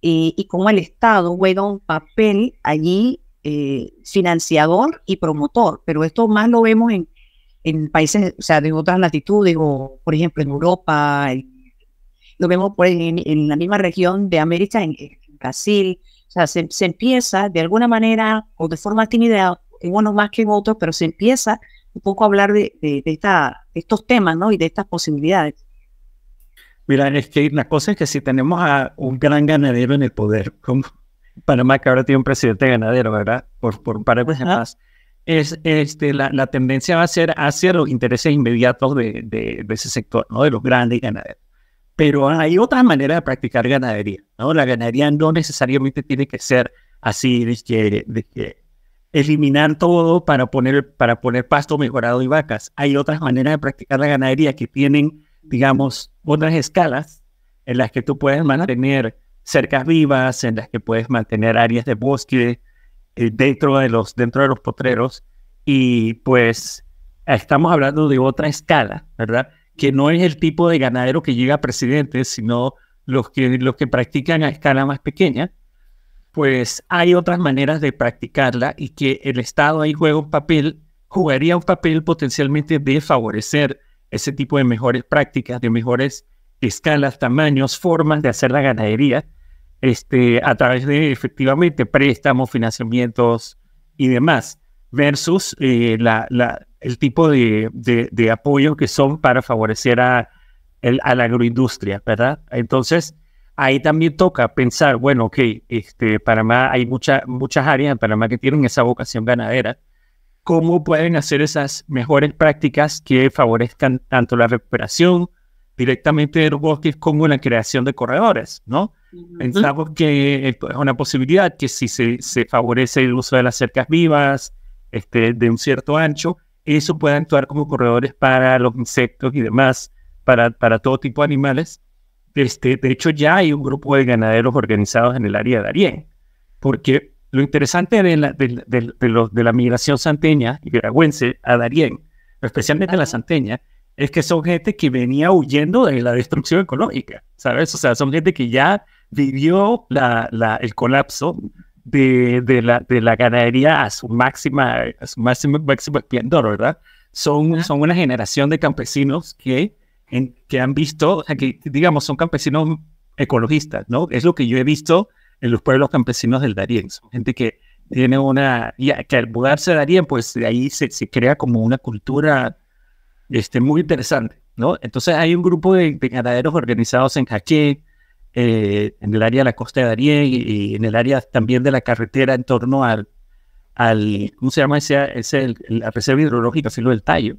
y cómo el Estado juega un papel allí eh, financiador y promotor, pero esto más lo vemos en, en países, o sea, de otras latitudes, o por ejemplo en Europa, lo vemos pues, en, la misma región de América, en, Brasil, o sea, se, se, empieza de alguna manera o de forma tímida, en unos más que en otros, pero se empieza un poco a hablar de, de, esta, estos temas, ¿no? Y de estas posibilidades. Mira, es que una cosa es que si tenemos a un gran ganadero en el poder, como Panamá que ahora tiene un presidente ganadero, ¿verdad? Por, por un par de cosas más es, este, la, tendencia va a ser hacia los intereses inmediatos de, ese sector, ¿no? de los grandes ganaderos. Pero hay otras maneras de practicar ganadería. ¿no? La ganadería no necesariamente tiene que ser así, de que, eliminar todo para poner, para poner pasto mejorado y vacas. Hay otras maneras de practicar la ganadería que tienen, digamos, otras escalas en las que tú puedes mantener cercas vivas, en las que puedes mantener áreas de bosque, eh, dentro de los dentro de los potreros y pues estamos hablando de otra escala, ¿verdad? Que no es el tipo de ganadero que llega a presidente, sino los que, los que practican a escala más pequeña, pues hay otras maneras de practicarla y que el Estado ahí juega un papel, jugaría un papel potencialmente de favorecer ese tipo de mejores prácticas, de mejores escalas, tamaños, formas de hacer la ganadería, este, a través de efectivamente préstamos, financiamientos y demás, versus eh, el tipo de, apoyo que son para favorecer a, el, a la agroindustria, ¿verdad? Entonces, ahí también toca pensar, bueno, ok, este, Panamá, hay mucha, muchas áreas en Panamá que tienen esa vocación ganadera, ¿cómo pueden hacer esas mejores prácticas que favorezcan tanto la recuperación, directamente de los bosques como la creación de corredores, ¿no? Pensamos que eh, es una posibilidad que si se, se, favorece el uso de las cercas vivas este, de un cierto ancho, eso pueda actuar como corredores para los insectos y demás, para, para todo tipo de animales. Este, de hecho, ya hay un grupo de ganaderos organizados en el área de Darién, porque lo interesante de la, de la migración santeña y veragüense a Darién, especialmente a la santeña, es que son gente que venía huyendo de la destrucción ecológica, ¿sabes? O sea, son gente que ya vivió la, la, el colapso de, la, de la ganadería a su máxima, a su máximo, ¿verdad? Son, son una generación de campesinos que, que han visto, o sea, que digamos, son campesinos ecologistas, ¿no? Es lo que yo he visto en los pueblos campesinos del Darién. Son gente que tiene una, que al mudarse a Darién, pues de ahí se, se crea como una cultura este, muy interesante, ¿no? Entonces hay un grupo de, ganaderos organizados en Jaque, eh, en el área de la costa de Darien, y, en el área también de la carretera en torno al, al ¿cómo se llama ese? es el, la reserva hidrológica sino del Tallo,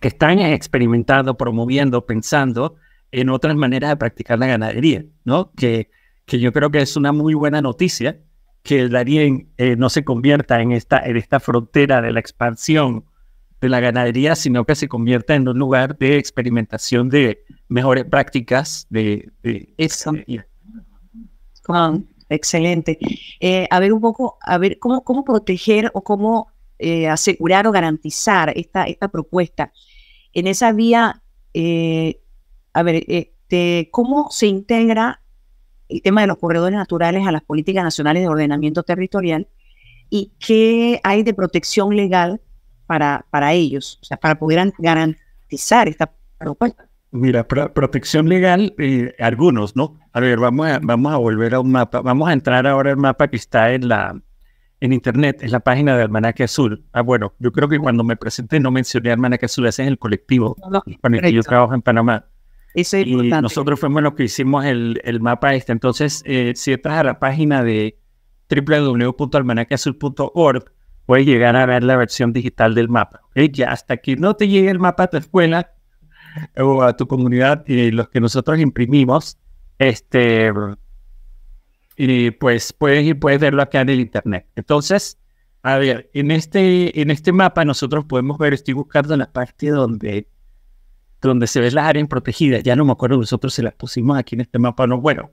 que están experimentando, promoviendo, pensando en otras maneras de practicar la ganadería, ¿no? Que, que yo creo que es una muy buena noticia que el eh, no se convierta en esta, en esta frontera de la expansión de la ganadería, sino que se convierta en un lugar de experimentación de mejores prácticas de, esa. excelente. Ah, eh, a ver un poco, a ver cómo, cómo proteger o cómo eh, asegurar o garantizar esta, esta propuesta. En esa vía, eh, a ver, este, ¿cómo se integra el tema de los corredores naturales a las políticas nacionales de ordenamiento territorial y qué hay de protección legal para, para ellos, o sea, para pudieran garantizar esta propuesta. Mira, protección legal, eh, algunos, ¿no? A ver, vamos a, vamos a volver a un mapa. Vamos a entrar ahora al mapa que está en la en internet, es la página de Almanaque Azul. Ah, bueno, yo creo que cuando me presenté no mencioné Almanaque Azul, ese es el colectivo con el que yo trabajo en Panamá. y Nosotros fuimos los que hicimos el, mapa este. Entonces, eh, si entras a la página de www.almanaqueazul.org, puedes llegar a ver la versión digital del mapa. Ya hasta que no te llegue el mapa a tu escuela o a tu comunidad, y los que nosotros imprimimos, este, y pues puedes, ir puedes verlo acá en el Internet. Entonces, a ver, en este, en este mapa nosotros podemos ver, estoy buscando la parte donde, donde se ven las áreas protegidas. Ya no me acuerdo, nosotros se las pusimos aquí en este mapa. No, bueno,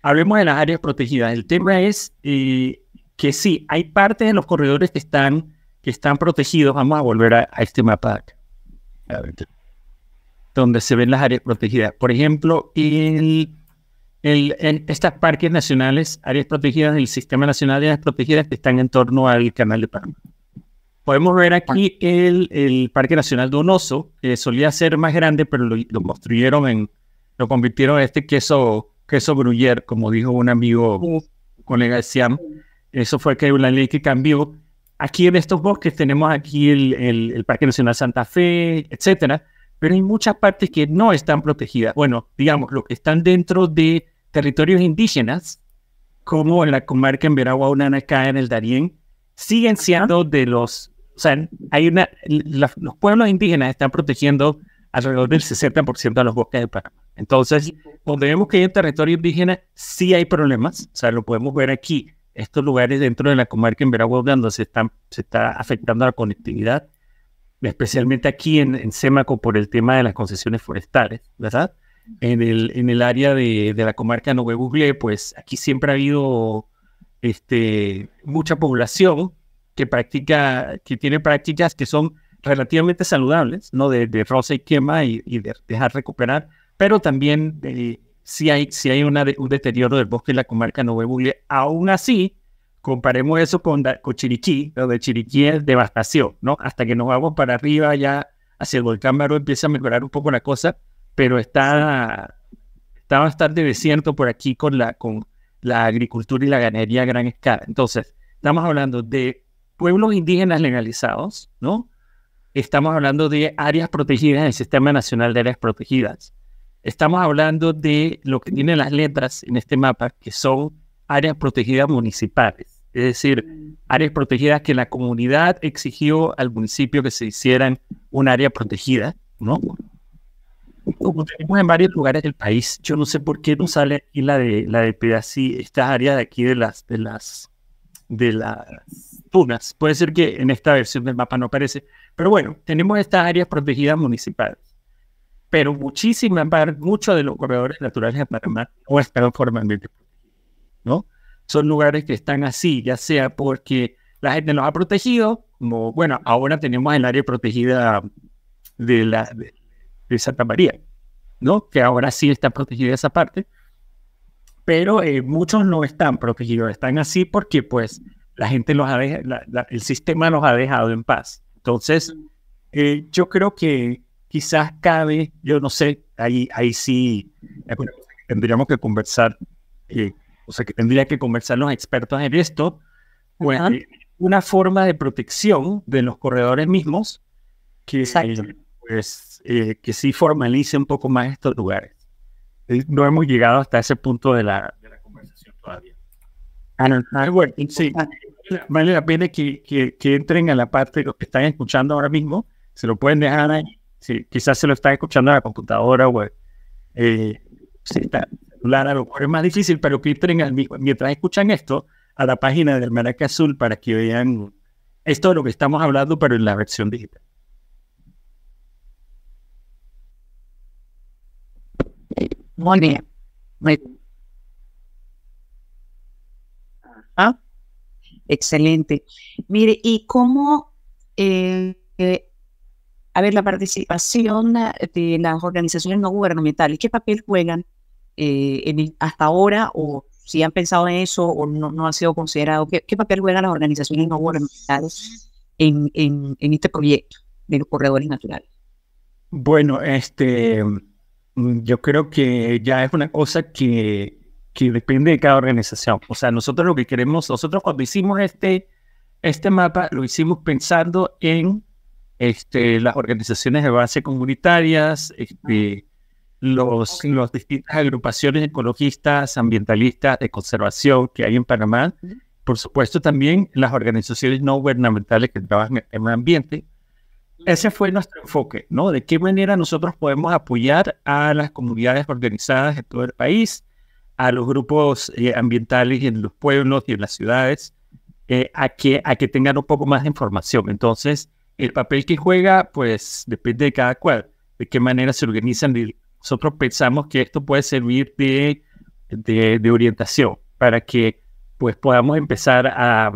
hablemos de las áreas protegidas. El tema es... Eh, que sí, hay partes de los corredores que están, que están protegidos. Vamos a volver a, este mapa donde se ven las áreas protegidas. Por ejemplo, el, en estas parques nacionales, áreas protegidas del Sistema Nacional de Áreas Protegidas que están en torno al Canal de Panamá. Podemos ver aquí el, Parque Nacional Donoso, que solía ser más grande, pero lo, construyeron en, lo convirtieron en este queso, queso gruyer, como dijo un amigo, colega de Siam. Eso fue que hay una ley que cambió. Aquí en estos bosques tenemos aquí el, el, Parque Nacional Santa Fe, etcétera, pero hay muchas partes que no están protegidas. Bueno, digamos, lo que están dentro de territorios indígenas, como en la comarca en Veragua, acá en el Darién, siguen siendo de los, o sea, hay una, los pueblos indígenas están protegiendo alrededor del 60% de los bosques de Panamá. Entonces, donde vemos que hay territorio indígena, sí hay problemas, o sea, lo podemos ver aquí estos lugares dentro de la comarca en Veragua donde se, están, se está afectando la conectividad, especialmente aquí en, en por el tema de las concesiones forestales, ¿verdad? En el, en el área de, de la comarca Nuevo pues aquí siempre ha habido este, mucha población que practica, que tiene prácticas que son relativamente saludables, ¿no? De, de rosa y quema y, y de dejar recuperar, pero también de, si hay, si hay una un deterioro del bosque en la comarca Nueva Bugle. Aún así, comparemos eso con, con Chiriquí, donde Chiriquí es devastación, ¿no? Hasta que nos vamos para arriba, ya hacia el volcán Maru empieza a mejorar un poco la cosa, pero está, está bastante desierto por aquí con la, con la agricultura y la ganadería a gran escala. Entonces, estamos hablando de pueblos indígenas legalizados, ¿no? Estamos hablando de áreas protegidas en el Sistema Nacional de Áreas Protegidas. Estamos hablando de lo que tienen las letras en este mapa, que son áreas protegidas municipales, es decir, áreas protegidas que la comunidad exigió al municipio que se hicieran un área protegida, ¿no? Como tenemos en varios lugares del país, yo no sé por qué no sale aquí la de la de Pedací, estas áreas de aquí de las de las de las tunas. Puede ser que en esta versión del mapa no aparece, pero bueno, tenemos estas áreas protegidas municipales pero muchísimas, muchos de los corredores naturales de Panamá no están formalmente ¿no? Son lugares que están así, ya sea porque la gente los ha protegido, como, bueno, ahora tenemos el área protegida de, la, de, Santa María, ¿no? Que ahora sí está protegida esa parte, pero eh, muchos no están protegidos, están así porque pues la gente los ha dejado, el sistema los ha dejado en paz. Entonces, eh, yo creo que quizás cabe, yo no sé, ahí, ahí sí eh, pues, tendríamos que conversar, eh, o sea, que tendría que conversar los expertos en esto, pues, eh, una forma de protección de los corredores mismos que, pues, que sí formalice un poco más estos lugares. No hemos llegado hasta ese punto de la, conversación todavía. Ah, ah bueno, sí, vale la pena que, que, entren a la parte, los que están escuchando ahora mismo, se lo pueden dejar ahí Sí, quizás se lo están escuchando a la computadora o eh, está celular, a lo mejor es más difícil, pero que mientras escuchan esto a la página del Maraca Azul para que vean esto de lo que estamos hablando, pero en la versión digital. Ah. Excelente. Mire, ¿y cómo eh, eh, a ver, la participación de las organizaciones no gubernamentales, ¿qué papel juegan eh, hasta ahora o si han pensado en eso o no, ha han sido considerado, ¿qué, papel juegan las organizaciones no gubernamentales en, en, este proyecto de los corredores naturales? Bueno, este, mm, yo creo que ya es una cosa que, que depende de cada organización. O sea, nosotros lo que queremos, nosotros cuando hicimos este, este mapa, lo hicimos pensando en este, las organizaciones de base comunitarias, este, los, las distintas agrupaciones ecologistas, ambientalistas, de conservación que hay en Panamá. Por supuesto, también las organizaciones no gubernamentales que trabajan en el ambiente. Ese fue nuestro enfoque, ¿no? De qué manera nosotros podemos apoyar a las comunidades organizadas en todo el país, a los grupos eh, ambientales en los pueblos y en las ciudades, eh, a, que, a que tengan un poco más de información. Entonces, el papel que juega, pues depende de cada cual, de qué manera se organizan. Nosotros pensamos que esto puede servir de, de, orientación para que pues podamos empezar a,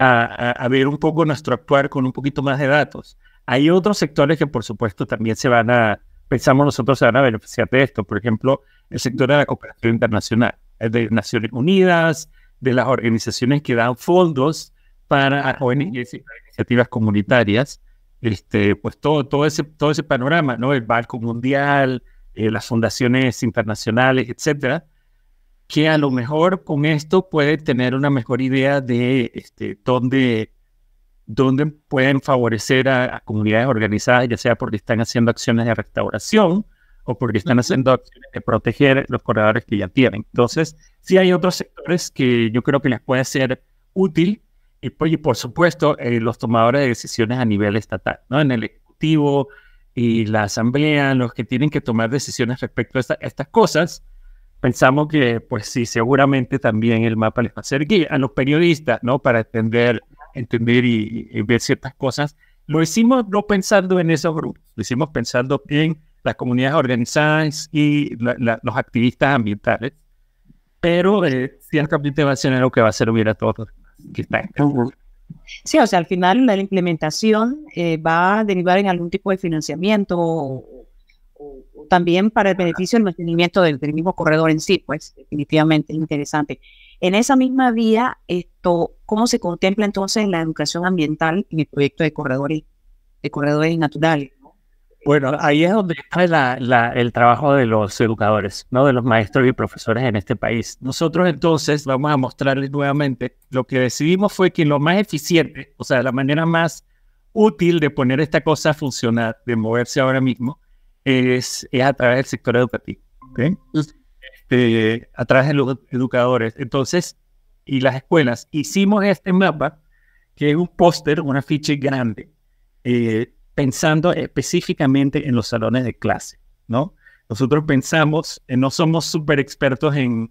a, ver un poco nuestro actuar con un poquito más de datos. Hay otros sectores que por supuesto también se van a, pensamos nosotros, se van a beneficiar de esto. Por ejemplo, el sector de la cooperación internacional, de Naciones Unidas, de las organizaciones que dan fondos para ah, iniciativas comunitarias, este, pues todo, todo, ese, todo ese panorama, ¿no? El Banco Mundial, eh, las fundaciones internacionales, etcétera, que a lo mejor con esto puede tener una mejor idea de este, dónde, dónde pueden favorecer a, a, comunidades organizadas, ya sea porque están haciendo acciones de restauración o porque están haciendo acciones de proteger los corredores que ya tienen. Entonces, sí hay otros sectores que yo creo que les puede ser útil y, pues, y por supuesto, eh, los tomadores de decisiones a nivel estatal, ¿no? En el Ejecutivo y la Asamblea, los que tienen que tomar decisiones respecto a, estas cosas, pensamos que, pues sí, seguramente también el mapa les va a servir a los periodistas, ¿no? Para entender, entender y, ver ciertas cosas. Lo hicimos no pensando en esos grupos, lo hicimos pensando en las comunidades organizadas y los activistas ambientales, pero eh, ciertamente va a ser algo que va a servir a todos. Sí, o sea, al final la implementación eh, va a derivar en algún tipo de financiamiento o, también para el beneficio del mantenimiento del, mismo corredor en sí, pues definitivamente interesante. En esa misma vía, esto, ¿cómo se contempla entonces la educación ambiental en el proyecto de corredores, de corredores naturales? Bueno, ahí es donde está la, el trabajo de los educadores, ¿no? de los maestros y profesores en este país. Nosotros entonces vamos a mostrarles nuevamente, lo que decidimos fue que lo más eficiente, o sea, la manera más útil de poner esta cosa a funcionar, de moverse ahora mismo, es, a través del sector educativo, este, a través de los educadores. Entonces, y las escuelas, hicimos este mapa, que es un póster, una ficha grande. Eh, pensando específicamente en los salones de clase, ¿no? Nosotros pensamos, eh, no somos súper expertos en,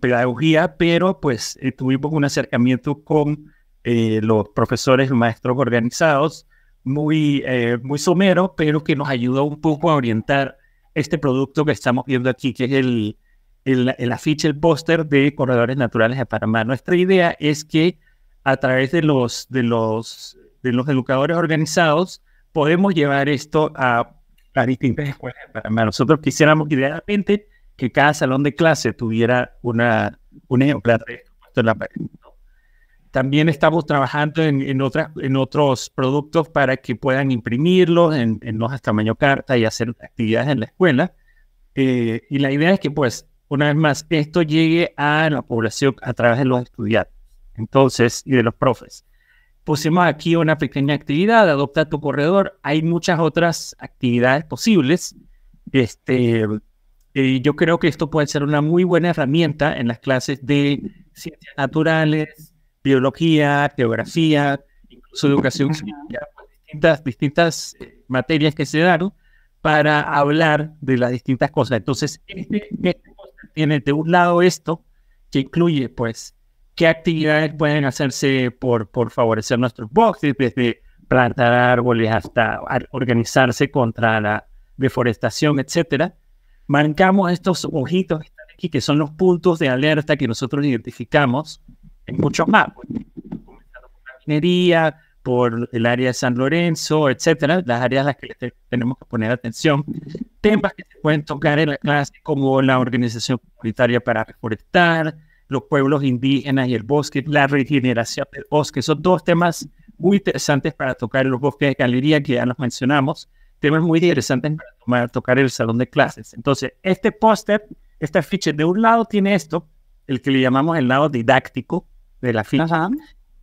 pedagogía, pero pues eh, tuvimos un acercamiento con eh, los profesores, y maestros organizados, muy, muy somero, pero que nos ayudó un poco a orientar este producto que estamos viendo aquí, que es el, afiche, el póster de Corredores Naturales de Panamá. Nuestra idea es que a través de los, de los educadores organizados, podemos llevar esto a, a distintas escuelas de Panamá. Nosotros quisiéramos idealmente que cada salón de clase tuviera una, un ejemplar También estamos trabajando en, en, otras, en otros productos para que puedan imprimirlos en, los hojas tamaño carta y hacer actividades en la escuela. Eh, y la idea es que, pues, una vez más, esto llegue a la población a través de los estudiantes. Entonces, y de los profes pusimos aquí una pequeña actividad, adopta tu corredor. Hay muchas otras actividades posibles. Este, eh, yo creo que esto puede ser una muy buena herramienta en las clases de ciencias naturales, biología, geografía, incluso educación, pues, distintas, distintas eh, materias que se dan para hablar de las distintas cosas. Entonces, este, este tiene de un lado esto, que incluye pues qué actividades pueden hacerse por, por favorecer nuestros bosques, desde plantar árboles hasta organizarse contra la deforestación, etcétera. Marcamos estos ojitos que están aquí, que son los puntos de alerta que nosotros identificamos en muchos mapas, por la minería, por el área de San Lorenzo, etcétera, las áreas a las que tenemos que poner atención. Temas que se pueden tocar en la clase, como la organización comunitaria para reforestar, los pueblos indígenas y el bosque, la regeneración del bosque. Son dos temas muy interesantes para tocar los bosques de galería que ya nos mencionamos, temas muy interesantes para tocar el salón de clases. Entonces, este póster, esta ficha, de un lado tiene esto, el que le llamamos el lado didáctico de la ficha,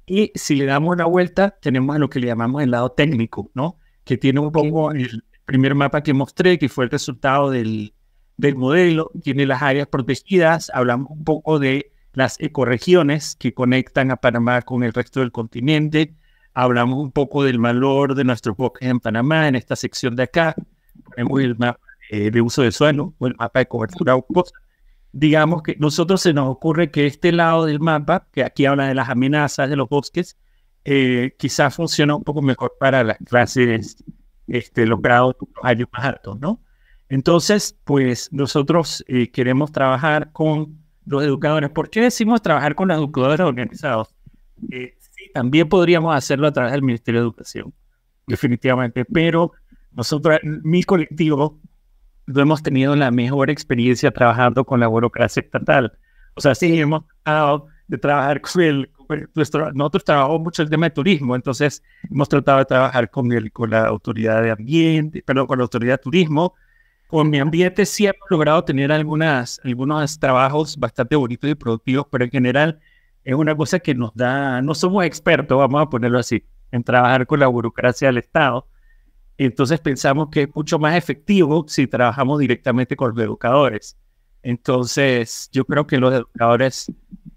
y si le damos la vuelta, tenemos lo que le llamamos el lado técnico, ¿no? Que tiene un poco el primer mapa que mostré, que fue el resultado del, del modelo, tiene las áreas protegidas, hablamos un poco de las ecorregiones que conectan a Panamá con el resto del continente. Hablamos un poco del valor de nuestros bosques en Panamá en esta sección de acá. el mapa eh, de uso de suelo o el mapa de cobertura Digamos que nosotros se nos ocurre que este lado del mapa, que aquí habla de las amenazas de los bosques, eh, quizás funciona un poco mejor para las clases, este, los grados más altos, ¿no? Entonces, pues nosotros eh, queremos trabajar con los educadores. ¿Por qué decimos trabajar con los educadores organizados? Eh, sí, también podríamos hacerlo a través del Ministerio de Educación, definitivamente, pero nosotros, mi colectivo, no hemos tenido la mejor experiencia trabajando con la burocracia estatal. O sea, sí hemos tratado de trabajar con el... nuestro, nosotros trabajamos mucho el tema de turismo, entonces hemos tratado de trabajar con, con la autoridad de ambiente, perdón, con la autoridad de turismo, con mi ambiente sí he logrado tener algunos trabajos bastante bonitos y productivos, pero en general es una cosa que nos da, no somos expertos, vamos a ponerlo así, en trabajar con la burocracia del Estado. Entonces pensamos que es mucho más efectivo si trabajamos directamente con los educadores. Entonces yo creo que los educadores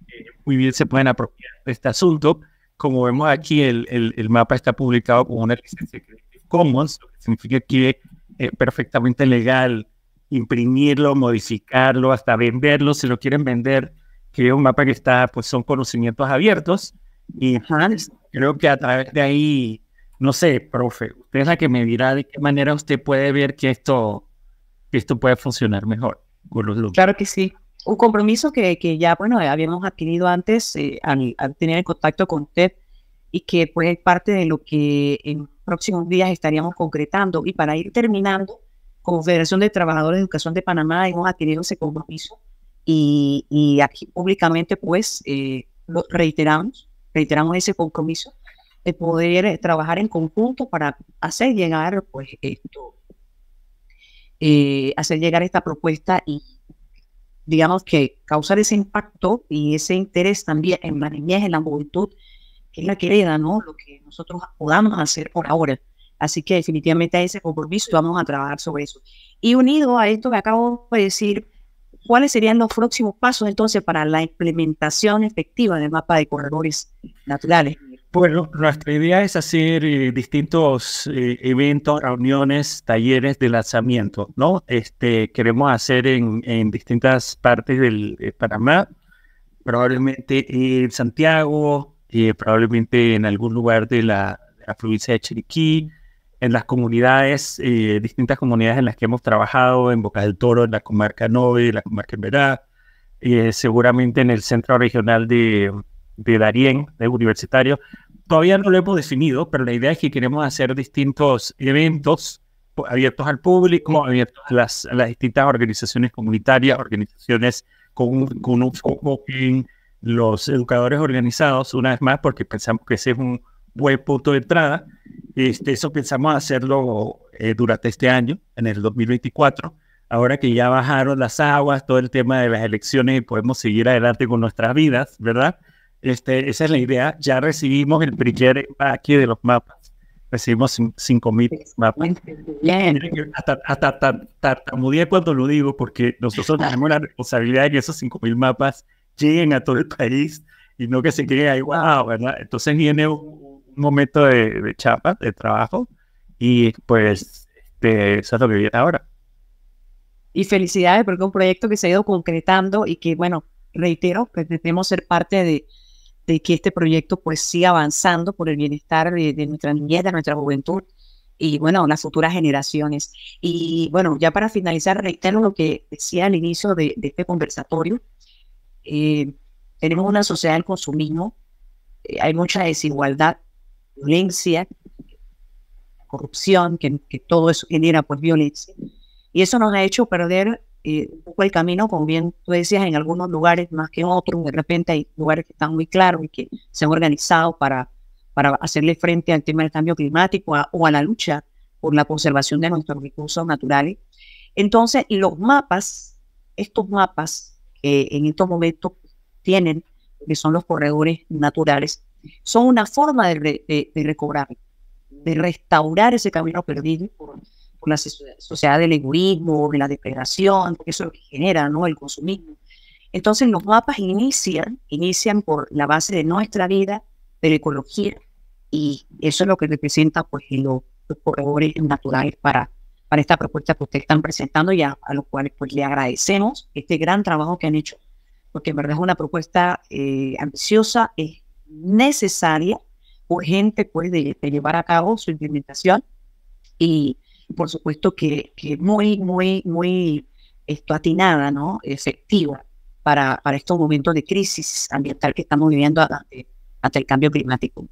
eh, muy bien se pueden apropiar de este asunto. Como vemos aquí, el, mapa está publicado con una licencia de Commons, lo que significa que eh, perfectamente legal, imprimirlo, modificarlo, hasta venderlo, si lo quieren vender, que un mapa que está, pues son conocimientos abiertos. Y Hans, creo que a través de ahí, no sé, profe, usted es la que me dirá de qué manera usted puede ver que esto, que esto puede funcionar mejor con Claro que sí. Un compromiso que, que ya, bueno, habíamos adquirido antes eh, al, tener el contacto con usted y que pues es parte de lo que próximos días estaríamos concretando. Y para ir terminando, como Federación de Trabajadores de Educación de Panamá hemos adquirido ese compromiso y, y aquí públicamente pues eh, lo reiteramos, reiteramos ese compromiso de poder trabajar en conjunto para hacer llegar pues esto, eh, hacer llegar esta propuesta y digamos que causar ese impacto y ese interés también en la niñez, en la juventud, que es la que queda, ¿no? Lo que nosotros podamos hacer por ahora. Así que definitivamente hay ese compromiso y vamos a trabajar sobre eso. Y unido a esto que acabo de decir, ¿cuáles serían los próximos pasos entonces para la implementación efectiva del mapa de corredores naturales? Bueno, nuestra idea es hacer eh, distintos eh, eventos, reuniones, talleres de lanzamiento, ¿no? Este, queremos hacer en, distintas partes del eh, Panamá, probablemente en Santiago, eh, probablemente en algún lugar de la, la, provincia de Chiriquí, en las comunidades, eh, distintas comunidades en las que hemos trabajado, en Boca del Toro, en la comarca Nove, en la comarca Emberá, eh, seguramente en el centro regional de, de de universitario. Todavía no lo hemos definido, pero la idea es que queremos hacer distintos eventos abiertos al público, abiertos a las, distintas organizaciones comunitarias, organizaciones con con un los educadores organizados, una vez más, porque pensamos que ese es un buen punto de entrada. Este, eso pensamos hacerlo eh, durante este año, en el 2024, ahora que ya bajaron las aguas, todo el tema de las elecciones y podemos seguir adelante con nuestras vidas, ¿verdad? Este, esa es la idea. Ya recibimos el primer empaque de los mapas. Recibimos 5.000 mapas. Hasta, hasta cuando lo digo, porque nosotros tenemos la responsabilidad de esos 5.000 mapas lleguen a todo el país y no que se queden ahí, wow, ¿verdad? Entonces viene un, momento de, chapa, de trabajo, y pues este, eso es lo que viene ahora. Y felicidades porque es un proyecto que se ha ido concretando y que, bueno, reitero, que debemos ser parte de, de que este proyecto pues siga avanzando por el bienestar de, nuestra niñez, de nuestra juventud y bueno, las futuras generaciones. Y bueno, ya para finalizar, reitero lo que decía al inicio de, de este conversatorio, eh, tenemos una sociedad del consumismo, eh, hay mucha desigualdad, violencia, corrupción, que, todo eso genera pues violencia. Y eso nos ha hecho perder eh, un poco el camino, como bien tú decías, en algunos lugares más que en otros, de repente hay lugares que están muy claros y que se han organizado para, para hacerle frente al tema del cambio climático o a la lucha por la conservación de nuestros recursos naturales. Entonces, los mapas, estos mapas que eh, en estos momentos tienen, que son los corredores naturales, son una forma de, recobrar, de restaurar ese camino perdido por, la sociedad del egoísmo, de la depredación, porque eso que genera ¿no? el consumismo. Entonces los mapas inician, inician por la base de nuestra vida, de la ecología, y eso es lo que representa pues, los, los corredores naturales para para esta propuesta que ustedes están presentando y a, los cuales pues le agradecemos este gran trabajo que han hecho, porque en verdad es una propuesta eh, ambiciosa, es necesaria, urgente pues de, llevar a cabo su implementación y por supuesto que, muy, muy, muy esto atinada, ¿no? Efectiva para, para estos momentos de crisis ambiental que estamos viviendo ante el cambio climático.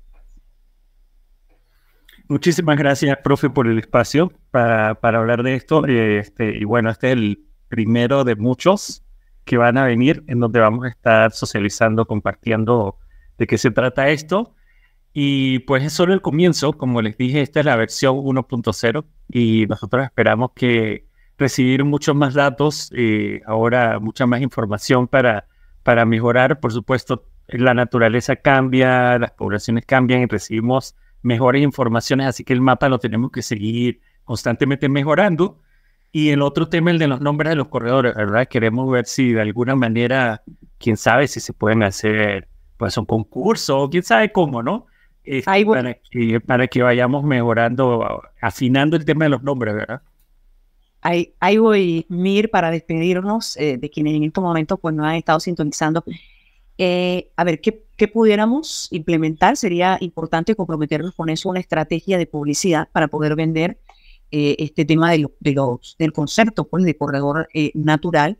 Muchísimas gracias, profe, por el espacio para, para hablar de esto. Este, y bueno, este es el primero de muchos que van a venir, en donde vamos a estar socializando, compartiendo de qué se trata esto. Y pues es solo el comienzo, como les dije, esta es la versión 1.0 y nosotros esperamos que recibir muchos más datos, y eh, ahora mucha más información para, para mejorar. Por supuesto, la naturaleza cambia, las poblaciones cambian y recibimos mejores informaciones, así que el mapa lo tenemos que seguir constantemente mejorando. Y el otro tema, el de los nombres de los corredores, ¿verdad? Queremos ver si de alguna manera, quién sabe si se pueden hacer, pues un concurso, o quién sabe cómo, ¿no? para, que, vayamos mejorando, afinando el tema de los nombres, ¿verdad? Ahí, voy, Mir, para despedirnos eh, de quienes en este momento pues, no han estado sintonizando eh, a ver, ¿qué, pudiéramos implementar? Sería importante comprometernos con eso, una estrategia de publicidad para poder vender eh, este tema de, los, del concepto pues, de corredor eh, natural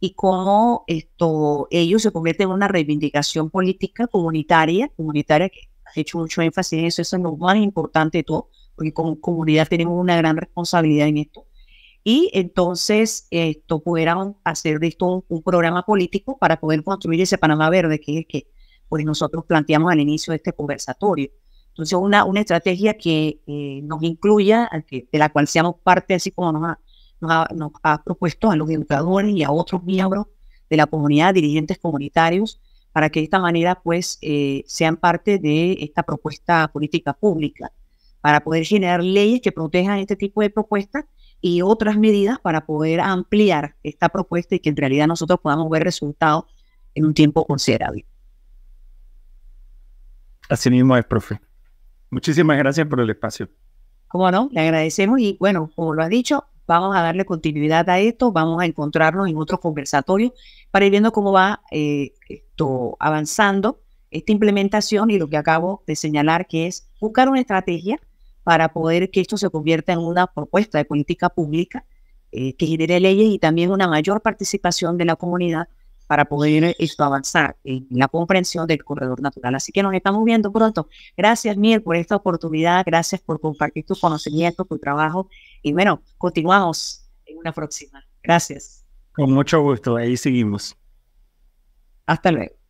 y cómo esto, se convierte en una reivindicación política comunitaria, comunitaria que ha hecho mucho énfasis en eso, eso es lo más importante de todo, porque como comunidad tenemos una gran responsabilidad en esto y entonces esto pudieran hacer de esto un, programa político para poder construir ese Panamá verde que es que pues nosotros planteamos al inicio de este conversatorio. Entonces, una, una estrategia que eh, nos incluya, que, de la cual seamos parte, así como nos ha, nos, ha, propuesto a los educadores y a otros miembros de la comunidad, dirigentes comunitarios, para que de esta manera pues eh, sean parte de esta propuesta política pública, para poder generar leyes que protejan este tipo de propuestas y otras medidas para poder ampliar esta propuesta y que en realidad nosotros podamos ver resultados en un tiempo considerable. Así mismo es, profe. Muchísimas gracias por el espacio. Como no, le agradecemos y bueno, como lo ha dicho, vamos a darle continuidad a esto, vamos a encontrarnos en otro conversatorio para ir viendo cómo va eh, esto avanzando esta implementación y lo que acabo de señalar que es buscar una estrategia para poder que esto se convierta en una propuesta de política pública eh, que genere leyes y también una mayor participación de la comunidad para poder eh, esto avanzar en la comprensión del corredor natural. Así que nos estamos viendo pronto. Gracias, Miel, por esta oportunidad. Gracias por compartir tu conocimiento, tu trabajo. Y bueno, continuamos en una próxima. Gracias. Con mucho gusto. Ahí seguimos. Hasta luego.